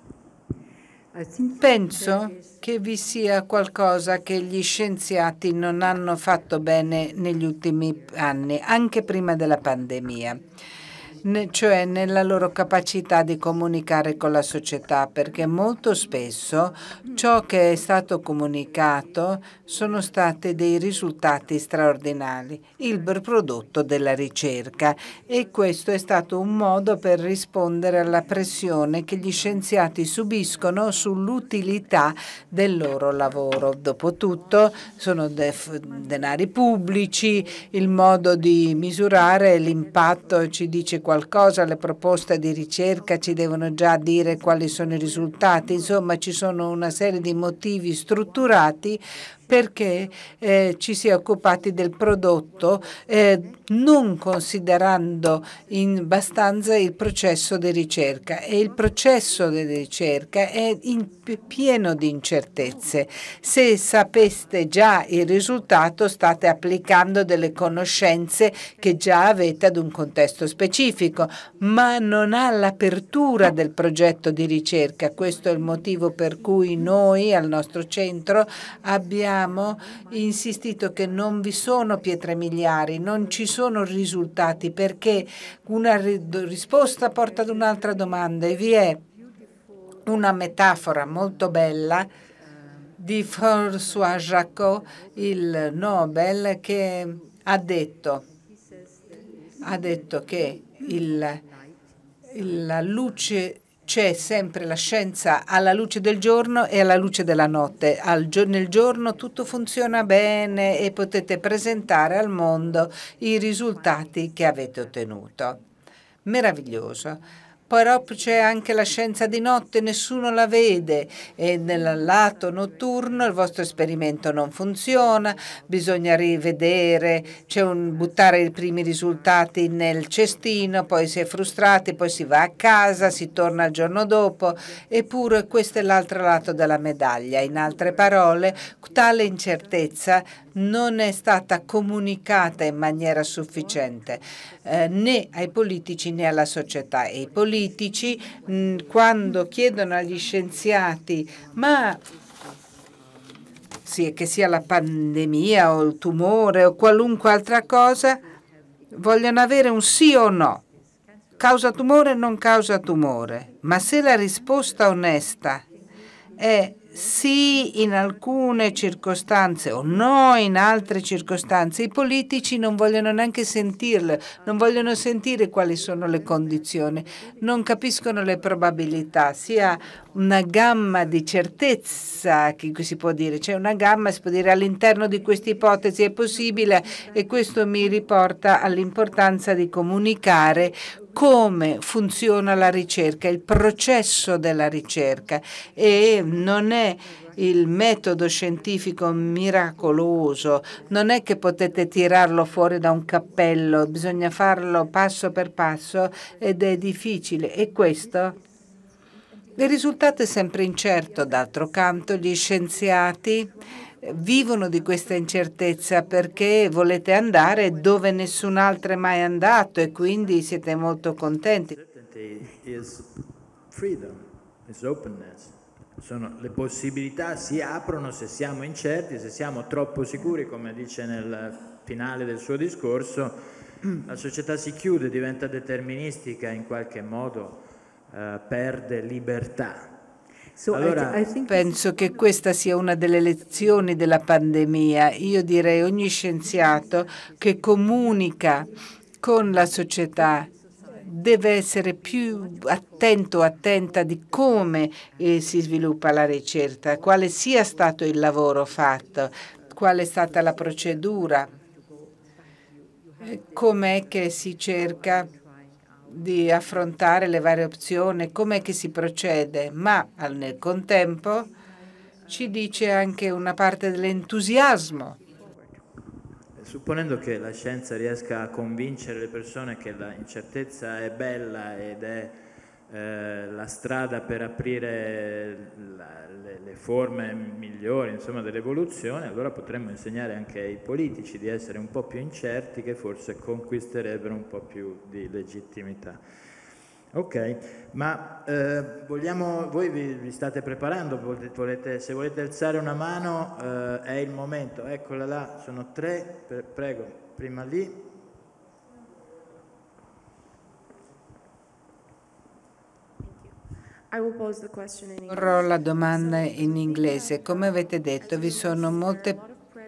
Penso che vi sia qualcosa che gli scienziati non hanno fatto bene negli ultimi anni, anche prima della pandemia cioè nella loro capacità di comunicare con la società, perché molto spesso ciò che è stato comunicato sono stati dei risultati straordinari, il prodotto della ricerca e questo è stato un modo per rispondere alla pressione che gli scienziati subiscono sull'utilità del loro lavoro. Dopotutto sono denari pubblici, il modo di misurare l'impatto ci dice qualcosa qualcosa, le proposte di ricerca ci devono già dire quali sono i risultati, insomma ci sono una serie di motivi strutturati perché eh, ci si è occupati del prodotto eh, non considerando in abbastanza il processo di ricerca e il processo di ricerca è pieno di incertezze. Se sapeste già il risultato state applicando delle conoscenze che già avete ad un contesto specifico, ma non ha l'apertura del progetto di ricerca. Questo è il motivo per cui noi al nostro centro abbiamo abbiamo insistito che non vi sono pietre miliari, non ci sono risultati perché una risposta porta ad un'altra domanda e vi è una metafora molto bella di François Jacot, il Nobel, che ha detto, ha detto che il, la luce c'è sempre la scienza alla luce del giorno e alla luce della notte. Gio nel giorno tutto funziona bene e potete presentare al mondo i risultati che avete ottenuto. Meraviglioso però c'è anche la scienza di notte, nessuno la vede e nel lato notturno il vostro esperimento non funziona, bisogna rivedere, c'è un buttare i primi risultati nel cestino, poi si è frustrati, poi si va a casa, si torna il giorno dopo, eppure questo è l'altro lato della medaglia. In altre parole, tale incertezza non è stata comunicata in maniera sufficiente eh, né ai politici né alla società e i politici mh, quando chiedono agli scienziati ma sì, che sia la pandemia o il tumore o qualunque altra cosa vogliono avere un sì o no causa tumore o non causa tumore ma se la risposta onesta è sì in alcune circostanze o no in altre circostanze. I politici non vogliono neanche sentirle, non vogliono sentire quali sono le condizioni, non capiscono le probabilità, sia una gamma di certezza che si può dire, c'è cioè una gamma, si può dire all'interno di questa ipotesi è possibile e questo mi riporta all'importanza di comunicare come funziona la ricerca, il processo della ricerca e non è il metodo scientifico miracoloso, non è che potete tirarlo fuori da un cappello, bisogna farlo passo per passo ed è difficile e questo il risultato è sempre incerto, d'altro canto gli scienziati vivono di questa incertezza perché volete andare dove nessun altro è mai andato e quindi siete molto contenti. Sono, le possibilità si aprono se siamo incerti, se siamo troppo sicuri, come dice nel finale del suo discorso, la società si chiude, diventa deterministica in qualche modo, eh, perde libertà, allora, penso che questa sia una delle lezioni della pandemia. Io direi ogni scienziato che comunica con la società deve essere più attento, attenta di come eh, si sviluppa la ricerca, quale sia stato il lavoro fatto, qual è stata la procedura, eh, com'è che si cerca di affrontare le varie opzioni, com'è che si procede, ma nel contempo ci dice anche una parte dell'entusiasmo. Supponendo che la scienza riesca a convincere le persone che l'incertezza è bella ed è eh, la strada per aprire la, le, le, forme migliori insomma, dell'evoluzione, allora potremmo insegnare anche ai politici di essere un po' più incerti che forse conquisterebbero un po' più di legittimità. Ok, ma eh, vogliamo, voi vi, vi, state preparando, volete, se volete alzare una mano eh, è il momento, eccola là, sono tre, prego, prima lì, Porrò la domanda in inglese. Come avete detto, vi sono molte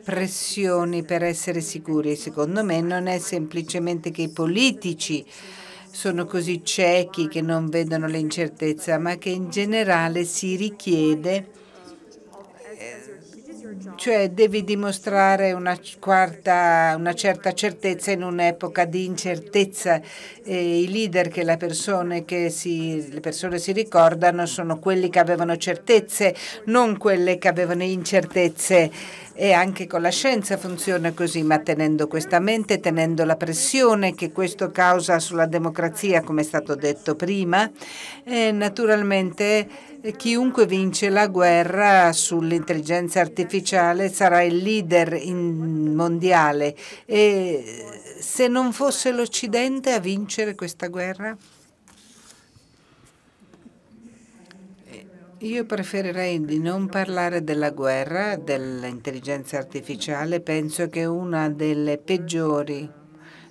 pressioni per essere sicuri. Secondo me non è semplicemente che i politici sono così ciechi che non vedono l'incertezza, ma che in generale si richiede cioè devi dimostrare una, quarta, una certa certezza in un'epoca di incertezza. E I leader che, persone che si, le persone si ricordano sono quelli che avevano certezze, non quelle che avevano incertezze. E anche con la scienza funziona così, ma tenendo questa mente, tenendo la pressione che questo causa sulla democrazia, come è stato detto prima, eh, naturalmente eh, chiunque vince la guerra sull'intelligenza artificiale sarà il leader mondiale. E se non fosse l'Occidente a vincere questa guerra? Io preferirei di non parlare della guerra, dell'intelligenza artificiale. Penso che uno peggiori,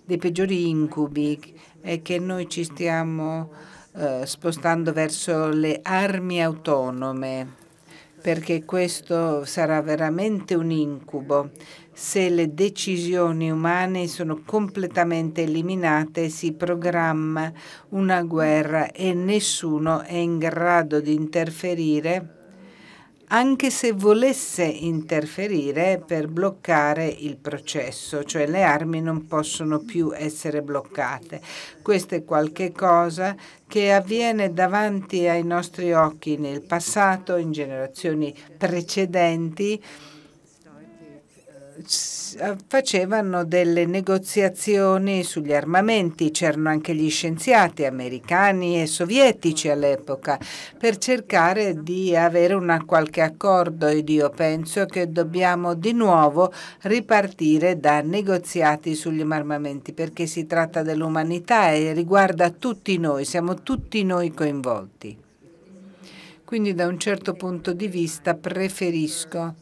dei peggiori incubi è che noi ci stiamo eh, spostando verso le armi autonome, perché questo sarà veramente un incubo se le decisioni umane sono completamente eliminate, si programma una guerra e nessuno è in grado di interferire, anche se volesse interferire per bloccare il processo, cioè le armi non possono più essere bloccate. Questo è qualcosa che avviene davanti ai nostri occhi nel passato, in generazioni precedenti, eh, facevano delle negoziazioni sugli armamenti, c'erano anche gli scienziati americani e sovietici all'epoca, per cercare di avere un qualche accordo ed io penso che dobbiamo di nuovo ripartire da negoziati sugli armamenti perché si tratta dell'umanità e riguarda tutti noi, siamo tutti noi coinvolti. Quindi da un certo punto di vista preferisco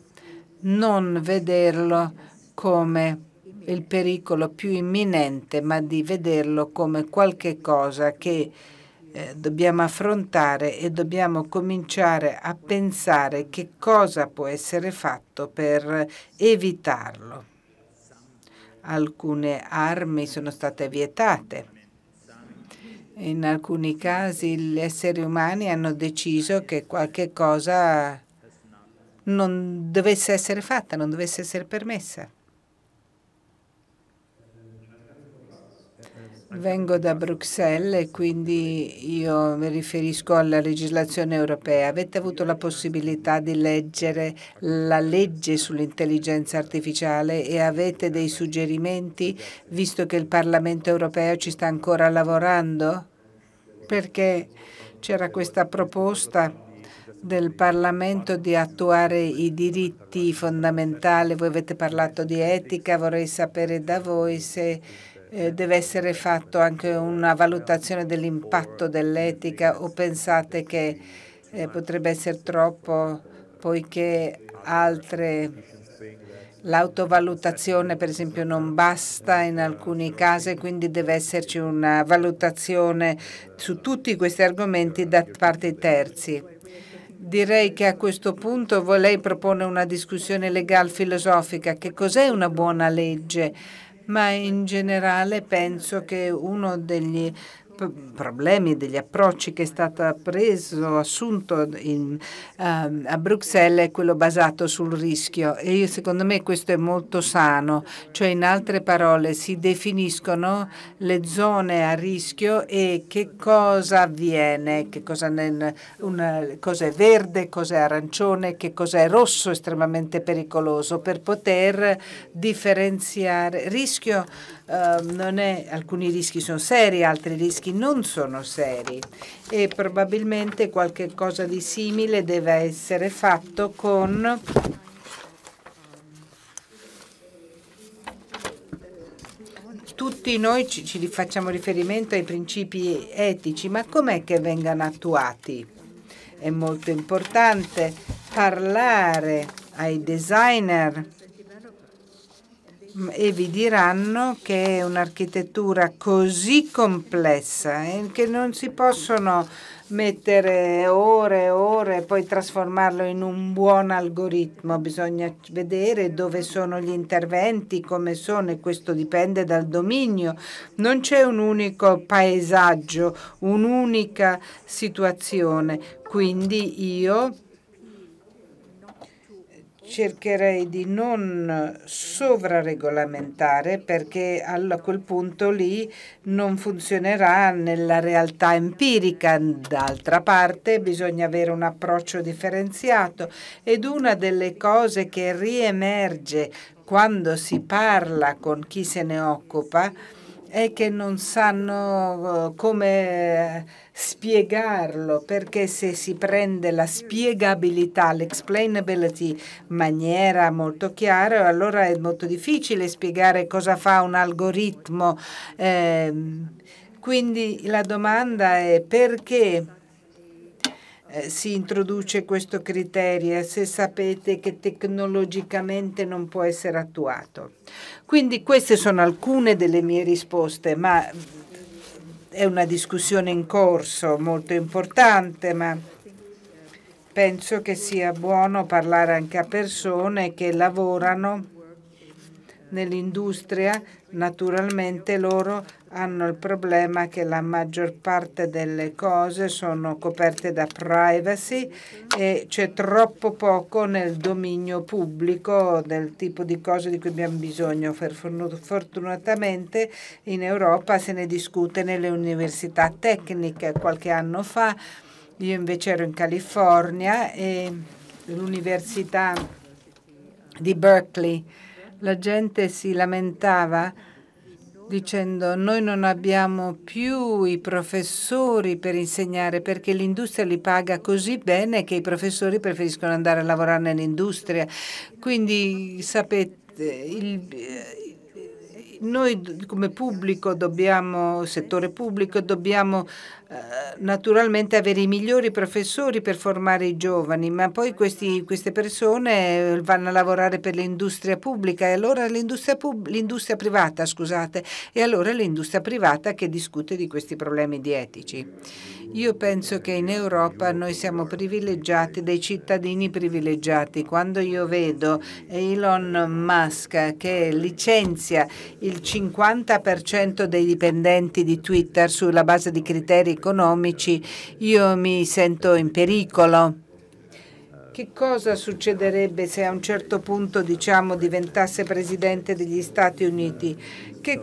non vederlo come il pericolo più imminente, ma di vederlo come qualche cosa che eh, dobbiamo affrontare e dobbiamo cominciare a pensare che cosa può essere fatto per evitarlo. Alcune armi sono state vietate. In alcuni casi gli esseri umani hanno deciso che qualche cosa non dovesse essere fatta, non dovesse essere permessa. Vengo da Bruxelles e quindi io mi riferisco alla legislazione europea. Avete avuto la possibilità di leggere la legge sull'intelligenza artificiale e avete dei suggerimenti visto che il Parlamento europeo ci sta ancora lavorando? Perché c'era questa proposta del Parlamento di attuare i diritti fondamentali. Voi avete parlato di etica, vorrei sapere da voi se eh, deve essere fatto anche una valutazione dell'impatto dell'etica o pensate che eh, potrebbe essere troppo poiché altre l'autovalutazione per esempio non basta in alcuni casi quindi deve esserci una valutazione su tutti questi argomenti da parte dei terzi. Direi che a questo punto lei propone una discussione legal filosofica. Che cos'è una buona legge? Ma in generale penso che uno degli problemi, degli approcci che è stato preso, assunto in, uh, a Bruxelles è quello basato sul rischio e io, secondo me questo è molto sano, cioè in altre parole si definiscono le zone a rischio e che cosa avviene, che cosa, nel, una, cosa è verde, cosa è arancione, che cosa è rosso estremamente pericoloso per poter differenziare rischio eh, è, alcuni rischi sono seri, altri rischi non sono seri e probabilmente qualche cosa di simile deve essere fatto con tutti noi ci, ci facciamo riferimento ai principi etici, ma com'è che vengano attuati? È molto importante parlare ai designer Mm, e vi diranno che è un'architettura così complessa eh, che non si possono mettere ore e ore e poi trasformarlo in un buon algoritmo. Bisogna vedere dove sono gli interventi, come sono e questo dipende dal dominio. Non c'è un unico paesaggio, un'unica situazione. Quindi io cercherei di non sovraregolamentare perché a quel punto lì non funzionerà nella realtà empirica. D'altra parte bisogna avere un approccio differenziato ed una delle cose che riemerge quando si parla con chi se ne occupa e che non sanno eh, come spiegarlo perché se si prende la spiegabilità, l'explainability in maniera molto chiara, allora è molto difficile spiegare cosa fa un algoritmo. Eh, quindi la domanda è perché eh, si introduce questo criterio eh, se sapete che tecnologicamente non può essere attuato. Quindi queste sono alcune delle mie risposte, ma mm, è una discussione in corso molto importante, ma penso che sia buono parlare anche a persone che lavorano nell'industria, naturalmente loro hanno il problema che la maggior parte delle cose sono coperte da privacy e c'è troppo poco nel dominio pubblico del tipo di cose di cui abbiamo bisogno. Fortunatamente in Europa se ne discute nelle università tecniche qualche anno fa. Io invece ero in California e l'università di Berkeley. La gente si lamentava dicendo noi non abbiamo più i professori per insegnare perché l'industria li paga così bene che i professori preferiscono andare a lavorare nell'industria. Quindi sapete, il, noi come pubblico dobbiamo, settore pubblico, dobbiamo eh, naturalmente avere i migliori professori per formare i giovani, ma poi questi, queste persone eh, vanno a lavorare per l'industria pubblica e allora l'industria, privata, scusate, e allora l'industria privata che discute di questi problemi di etici. Io penso che in Europa noi siamo privilegiati, dei cittadini privilegiati. Quando io vedo Elon Musk che licenzia il 50% dei dipendenti di Twitter sulla base di criteri economici, io mi sento in pericolo. Che cosa succederebbe se a un certo punto, diciamo, diventasse presidente degli Stati Uniti? Che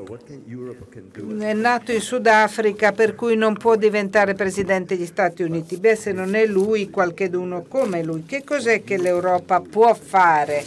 è nato in Sudafrica, per cui non può diventare presidente degli Stati Uniti. Beh, se non è lui, qualcheduno come lui. Che cos'è che l'Europa può fare?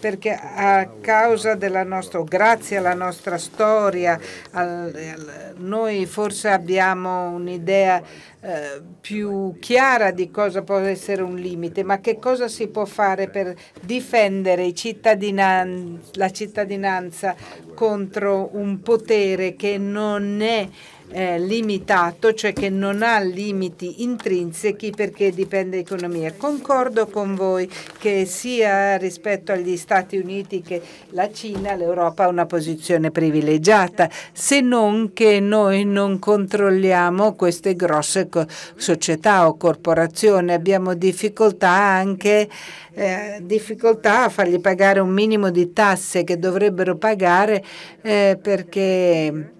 perché a causa della nostra, grazie alla nostra storia, al, al, noi forse abbiamo un'idea eh, più chiara di cosa può essere un limite, ma che cosa si può fare per difendere cittadinan la cittadinanza contro un potere che non è eh, limitato, cioè che non ha limiti intrinsechi perché dipende dall'economia. Concordo con voi che sia rispetto agli Stati Uniti che la Cina l'Europa ha una posizione privilegiata, se non che noi non controlliamo queste grosse società o corporazioni, abbiamo difficoltà anche eh, difficoltà a fargli pagare un minimo di tasse che dovrebbero pagare eh, perché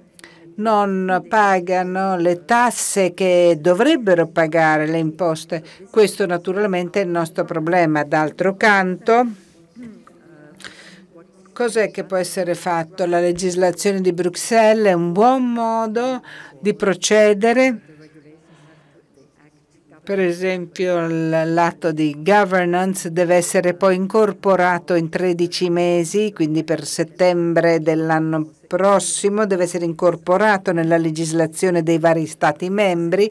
non pagano le tasse che dovrebbero pagare le imposte. Questo naturalmente è il nostro problema. D'altro canto, cos'è che può essere fatto? La legislazione di Bruxelles è un buon modo di procedere per esempio l'atto di governance deve essere poi incorporato in 13 mesi, quindi per settembre dell'anno prossimo prossimo deve essere incorporato nella legislazione dei vari Stati membri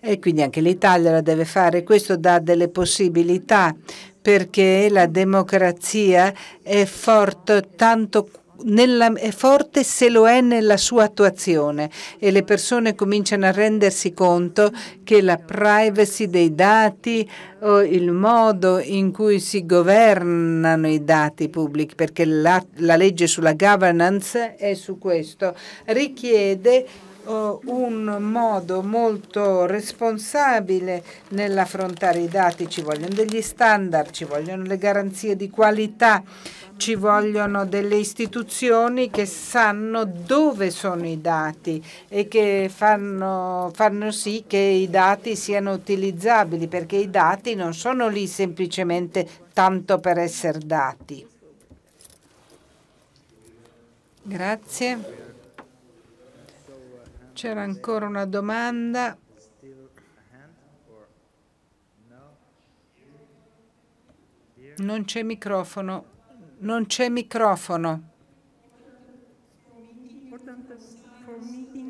e quindi anche l'Italia lo deve fare. Questo dà delle possibilità perché la democrazia è forte tanto quanto nella, è forte se lo è nella sua attuazione e le persone cominciano a rendersi conto che la privacy dei dati o il modo in cui si governano i dati pubblici, perché la, la legge sulla governance è su questo, richiede un modo molto responsabile nell'affrontare i dati, ci vogliono degli standard, ci vogliono le garanzie di qualità ci vogliono delle istituzioni che sanno dove sono i dati e che fanno, fanno, sì che i dati siano utilizzabili perché i dati non sono lì semplicemente tanto per essere dati. Grazie. C'era ancora una domanda. Non c'è microfono. Non c'è microfono.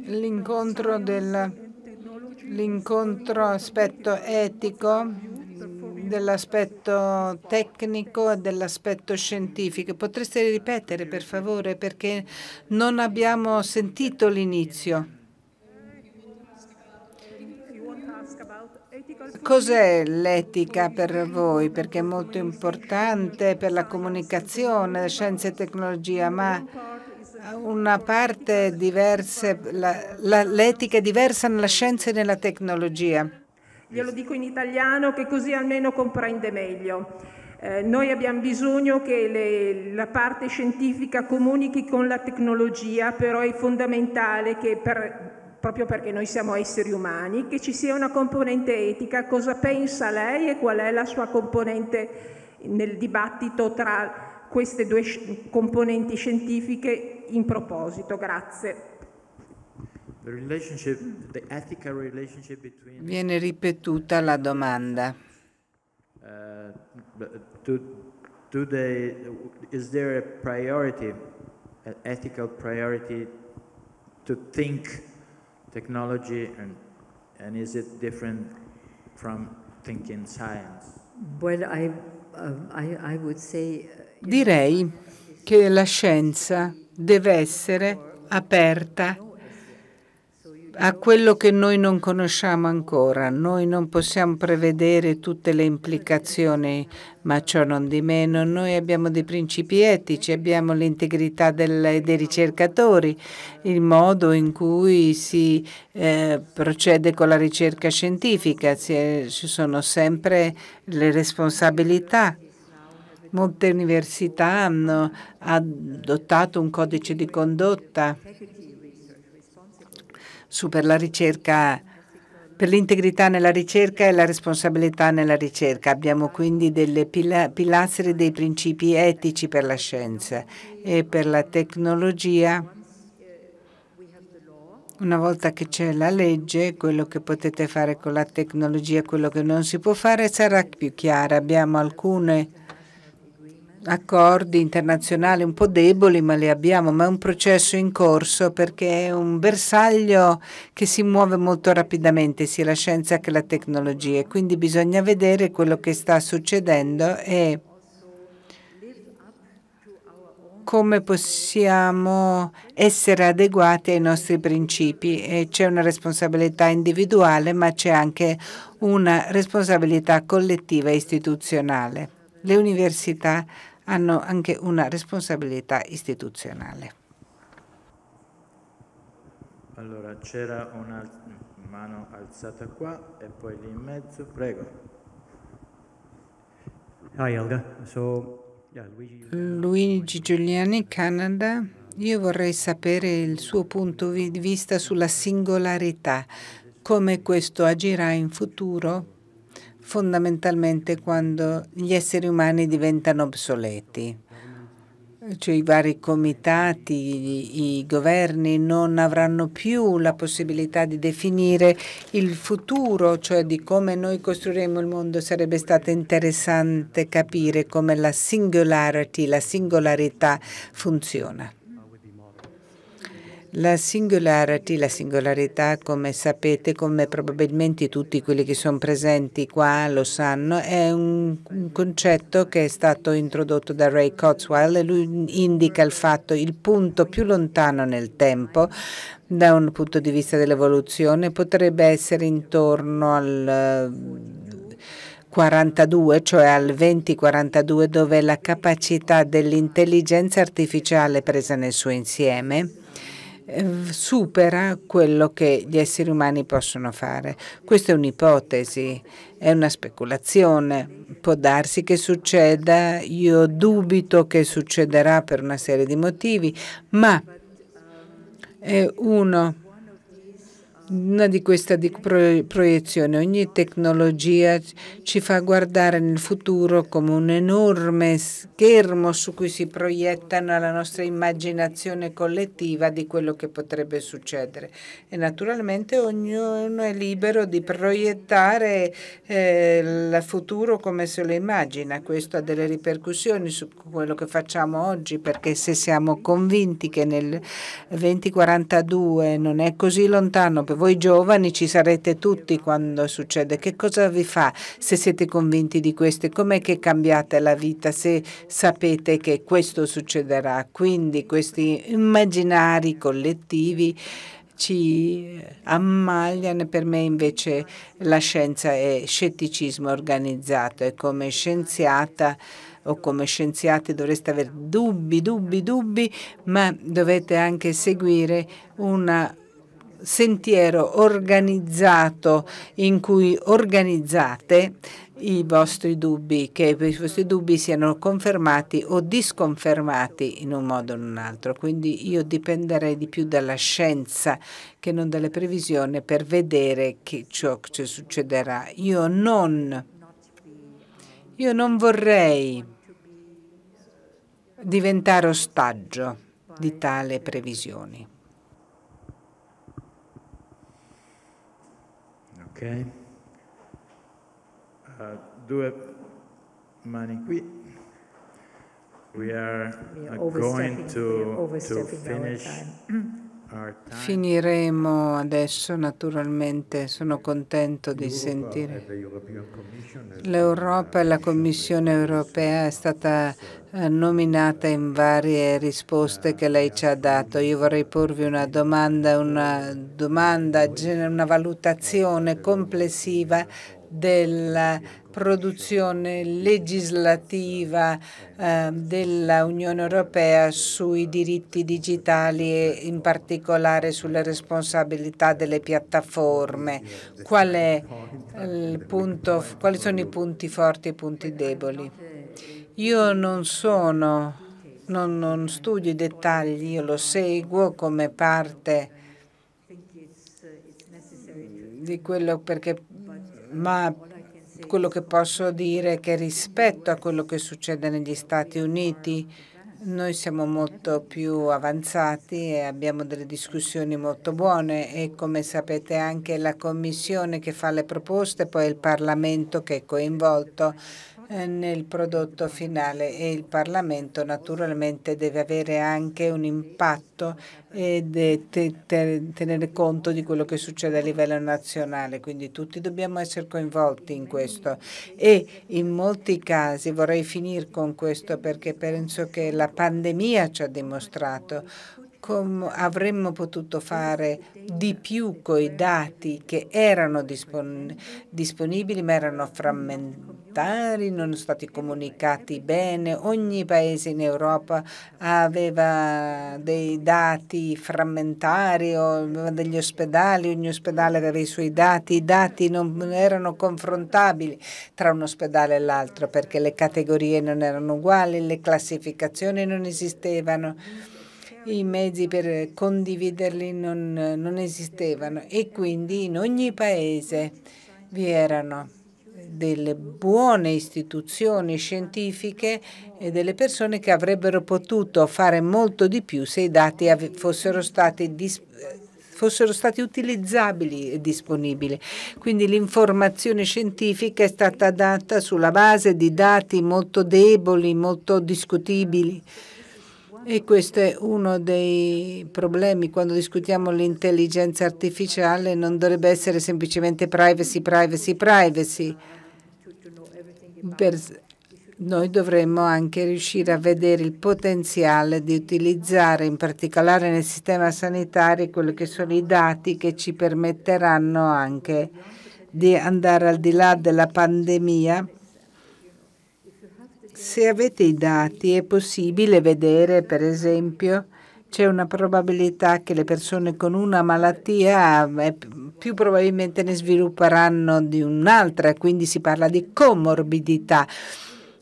L'incontro del l'incontro aspetto etico dell'aspetto tecnico e dell'aspetto scientifico. Potreste ripetere per favore perché non abbiamo sentito l'inizio. Cos'è l'etica per voi? Perché è molto importante per la comunicazione, scienza e tecnologia, ma una parte diversa, l'etica è diversa nella scienza e nella tecnologia. Glielo dico in italiano che così almeno comprende meglio. Eh, noi abbiamo bisogno che le, la parte scientifica comunichi con la tecnologia, però è fondamentale che per proprio perché noi siamo esseri umani, che ci sia una componente etica, cosa pensa lei e qual è la sua componente nel dibattito tra queste due componenti scientifiche in proposito. Grazie. Viene ripetuta la domanda. Uh, to, uh, to the, is there a priority, an ethical priority to think technology and, and is it different from thinking science? Well, I, uh, I, I would say, uh, Direi che la scienza deve essere aperta a quello che noi non conosciamo ancora. Noi non possiamo prevedere tutte le implicazioni, ma ciò non di meno. Noi abbiamo dei principi etici, abbiamo l'integrità dei ricercatori, il modo in cui si eh, procede con la ricerca scientifica. È, ci sono sempre le responsabilità Molte università hanno adottato un codice di condotta su per la ricerca per l'integrità nella ricerca e la responsabilità nella ricerca. Abbiamo quindi delle pilastri dei principi etici per la scienza e per la tecnologia. Una volta che c'è la legge, quello che potete fare con la tecnologia e quello che non si può fare sarà più chiaro. Abbiamo alcune accordi internazionali un po' deboli, ma li abbiamo, ma è un processo in corso perché è un bersaglio che si muove molto rapidamente, sia la scienza che la tecnologia, quindi bisogna vedere quello che sta succedendo e come possiamo essere adeguati ai nostri principi. C'è una responsabilità individuale, ma c'è anche una responsabilità collettiva e istituzionale. Le università hanno anche una responsabilità istituzionale. Allora, c'era una mano alzata qua e poi lì in mezzo, prego. Hi Helga, so Luigi Giuliani, Canada. Io vorrei sapere il suo punto di vista sulla singolarità, come questo agirà in futuro fondamentalmente quando gli esseri umani diventano obsoleti. Cioè i vari comitati, i, i governi non avranno più la possibilità di definire il futuro, cioè di come noi costruiremo il mondo. Sarebbe stato interessante capire come la singularity, la singolarità funziona. La singularity, la singolarità, come sapete, come probabilmente tutti quelli che sono presenti qua lo sanno, è un, un concetto che è stato introdotto da Ray Kurzweil e lui indica il fatto, il punto più lontano nel tempo da un punto di vista dell'evoluzione potrebbe essere intorno al 42, cioè al 2042, dove la capacità dell'intelligenza artificiale presa nel suo insieme eh, supera quello che gli esseri umani possono fare. Questa è un'ipotesi, è una speculazione. Può darsi che succeda, io dubito che succederà per una serie di motivi, ma è uno una di queste proiezioni. Ogni tecnologia ci fa guardare nel futuro come un enorme schermo su cui si proiettano la nostra immaginazione collettiva di quello che potrebbe succedere. E naturalmente ognuno è libero di proiettare eh, il futuro come se lo immagina. Questo ha delle ripercussioni su quello che facciamo oggi, perché se siamo convinti che nel 2042 non è così lontano, voi giovani ci sarete tutti quando succede. Che cosa vi fa se siete convinti di questo? Com'è che cambiate la vita se sapete che questo succederà? Quindi questi immaginari collettivi ci eh, ammagliano. Per me invece la scienza è scetticismo organizzato e come scienziata o come scienziati dovreste avere dubbi, dubbi, dubbi, ma dovete anche seguire una sentiero organizzato in cui organizzate i vostri dubbi, che i vostri dubbi siano confermati o disconfermati in un modo o in un altro. Quindi io dipenderei di più dalla scienza che non dalle previsioni per vedere che ciò che succederà. Io non, io non vorrei diventare ostaggio di tale previsioni. Ok? Uh, due mani qui. We are, we are uh, going to, to finish. Finiremo adesso naturalmente, sono contento di sentire. L'Europa e la Commissione europea è stata eh, nominata in varie risposte che lei ci ha dato. Io vorrei porvi una domanda, una, domanda, una valutazione complessiva della produzione legislativa eh, dell'Unione Europea sui diritti digitali e in particolare sulle responsabilità delle piattaforme. Qual punto, quali sono i punti forti e i punti deboli? Io non sono non, non, studio i dettagli, io lo seguo come parte di quello perché ma quello che posso dire è che rispetto a quello che succede negli Stati Uniti noi siamo molto più avanzati e abbiamo delle discussioni molto buone e come sapete anche la Commissione che fa le proposte, poi il Parlamento che è coinvolto nel prodotto finale e il Parlamento naturalmente deve avere anche un impatto e tenere conto di quello che succede a livello nazionale, quindi tutti dobbiamo essere coinvolti in questo e in molti casi vorrei finire con questo perché penso che la pandemia ci ha dimostrato come avremmo potuto fare di più con i dati che erano dispon disponibili ma erano frammentati alimentari non sono stati comunicati bene. Ogni paese in Europa aveva dei dati frammentari, aveva degli ospedali, ogni ospedale aveva i suoi dati. I dati non erano confrontabili tra un ospedale e l'altro perché le categorie non erano uguali, le classificazioni non esistevano i mezzi per condividerli non, non, esistevano e quindi in ogni paese vi erano delle buone istituzioni scientifiche e delle persone che avrebbero potuto fare molto di più se i dati fossero stati disponibili fossero stati utilizzabili e disponibili. Quindi l'informazione scientifica è stata data sulla base di dati molto deboli, molto discutibili. E questo è uno dei problemi quando discutiamo l'intelligenza artificiale, non dovrebbe essere semplicemente privacy, privacy, privacy. Per noi dovremmo anche riuscire a vedere il potenziale di utilizzare in particolare nel sistema sanitario quelli che sono i dati che ci permetteranno anche di andare al di là della pandemia se avete i dati è possibile vedere, per esempio, c'è una probabilità che le persone con una malattia eh, più probabilmente ne svilupperanno di un'altra, quindi si parla di comorbidità.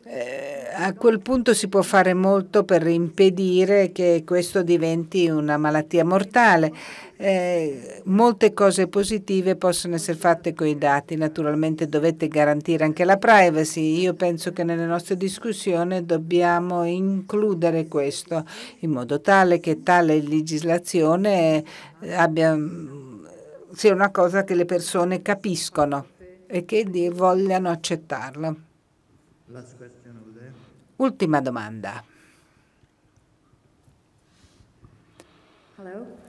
Eh, a quel punto si può fare molto per impedire che questo diventi una malattia mortale. Eh, molte cose positive possono essere fatte con i dati. Naturalmente dovete garantire anche la privacy. Io penso che nelle nostre discussioni dobbiamo includere questo in modo tale che tale legislazione eh, abbia, mm, sia una cosa che le persone capiscono e che vogliano accettarla. Ultima domanda. Hello.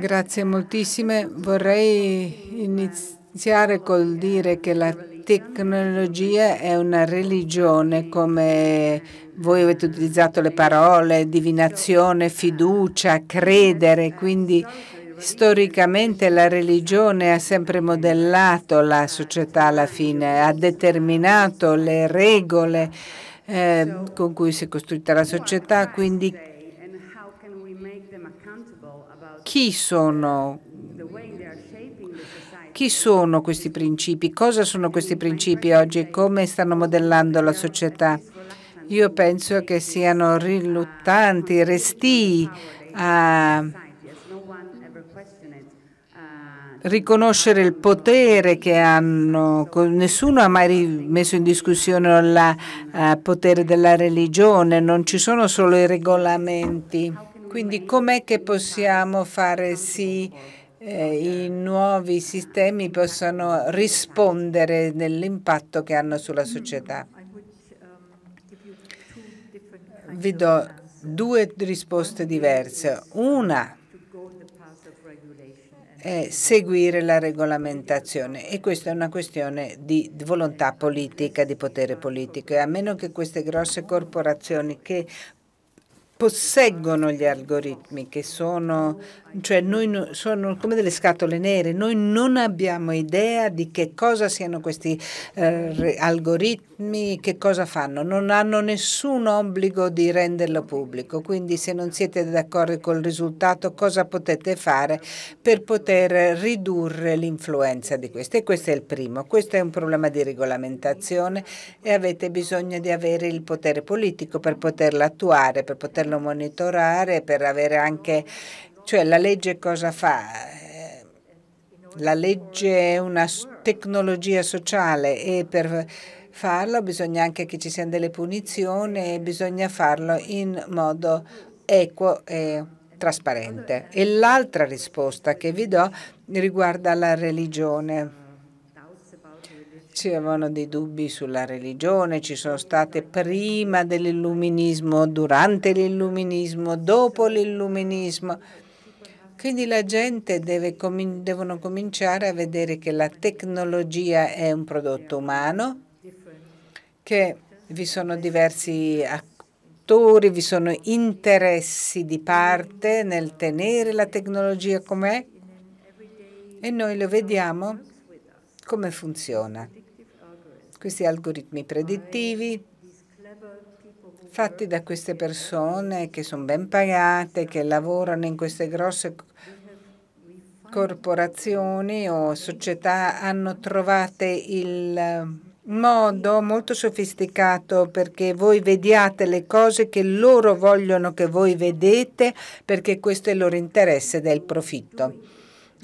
Grazie moltissime. Vorrei iniziare col dire che la tecnologia è una religione come voi avete utilizzato le parole divinazione, fiducia, credere, quindi storicamente la religione ha sempre modellato la società alla fine, ha determinato le regole eh, con cui si è costruita la società, quindi chi sono, chi sono questi principi, cosa sono questi principi oggi e come stanno modellando la società. Io penso che siano riluttanti, restii a riconoscere il potere che hanno, nessuno ha mai messo in discussione il eh, potere della religione, non ci sono solo i regolamenti. Quindi com'è che possiamo fare sì eh, i nuovi sistemi possano rispondere dell'impatto che hanno sulla società? Vi do due risposte diverse. Una è seguire la regolamentazione e questa è una questione di volontà politica, di potere politico e a meno che queste grosse corporazioni che posseggono gli algoritmi, che sono, cioè noi, sono come delle scatole nere, noi non abbiamo idea di che cosa siano questi eh, algoritmi, che cosa fanno, non hanno nessun obbligo di renderlo pubblico, quindi se non siete d'accordo col risultato cosa potete fare per poter ridurre l'influenza di questo? E questo è il primo, questo è un problema di regolamentazione e avete bisogno di avere il potere politico per poterlo attuare, per poter poterlo monitorare, per avere anche... Cioè la legge cosa fa? Eh, la legge è una tecnologia sociale e per farlo bisogna anche che ci siano delle punizioni e bisogna farlo in modo equo e trasparente. E l'altra risposta che vi do riguarda la religione ci avevano dei dubbi sulla religione, ci sono state prima dell'illuminismo, durante l'illuminismo, dopo l'illuminismo. Quindi la gente deve com devono cominciare a vedere che la tecnologia è un prodotto umano, che vi sono diversi attori, vi sono interessi di parte nel tenere la tecnologia com'è e noi lo vediamo come funziona questi algoritmi predittivi fatti da queste persone che sono ben pagate, che lavorano in queste grosse corporazioni o società, hanno trovato il eh, modo molto sofisticato perché voi vediate le cose che loro vogliono che voi vedete perché questo è il loro interesse del profitto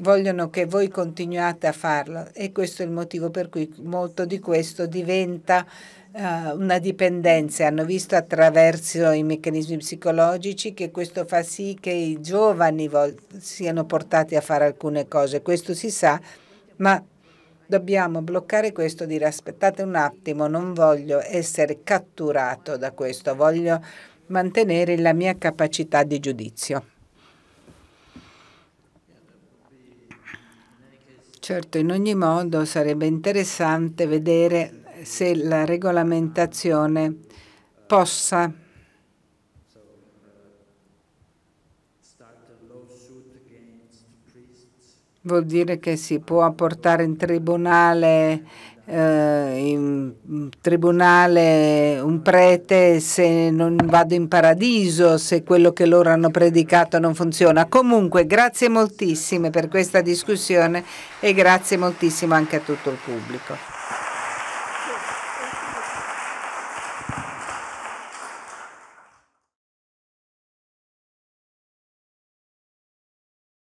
vogliono che voi continuate a farlo e questo è il motivo per cui molto di questo diventa uh, una dipendenza. Hanno visto attraverso i meccanismi psicologici che questo fa sì che i giovani siano portati a fare alcune cose. Questo si sa, ma dobbiamo bloccare questo, dire aspettate un attimo, non voglio essere catturato da questo, voglio mantenere la mia capacità di giudizio. Certo, in ogni modo sarebbe interessante vedere se la regolamentazione possa vuol dire che si può portare in tribunale eh, in tribunale un prete se non vado in paradiso, se quello che loro hanno predicato non funziona. Comunque grazie moltissime per questa discussione e grazie moltissimo anche a tutto il pubblico.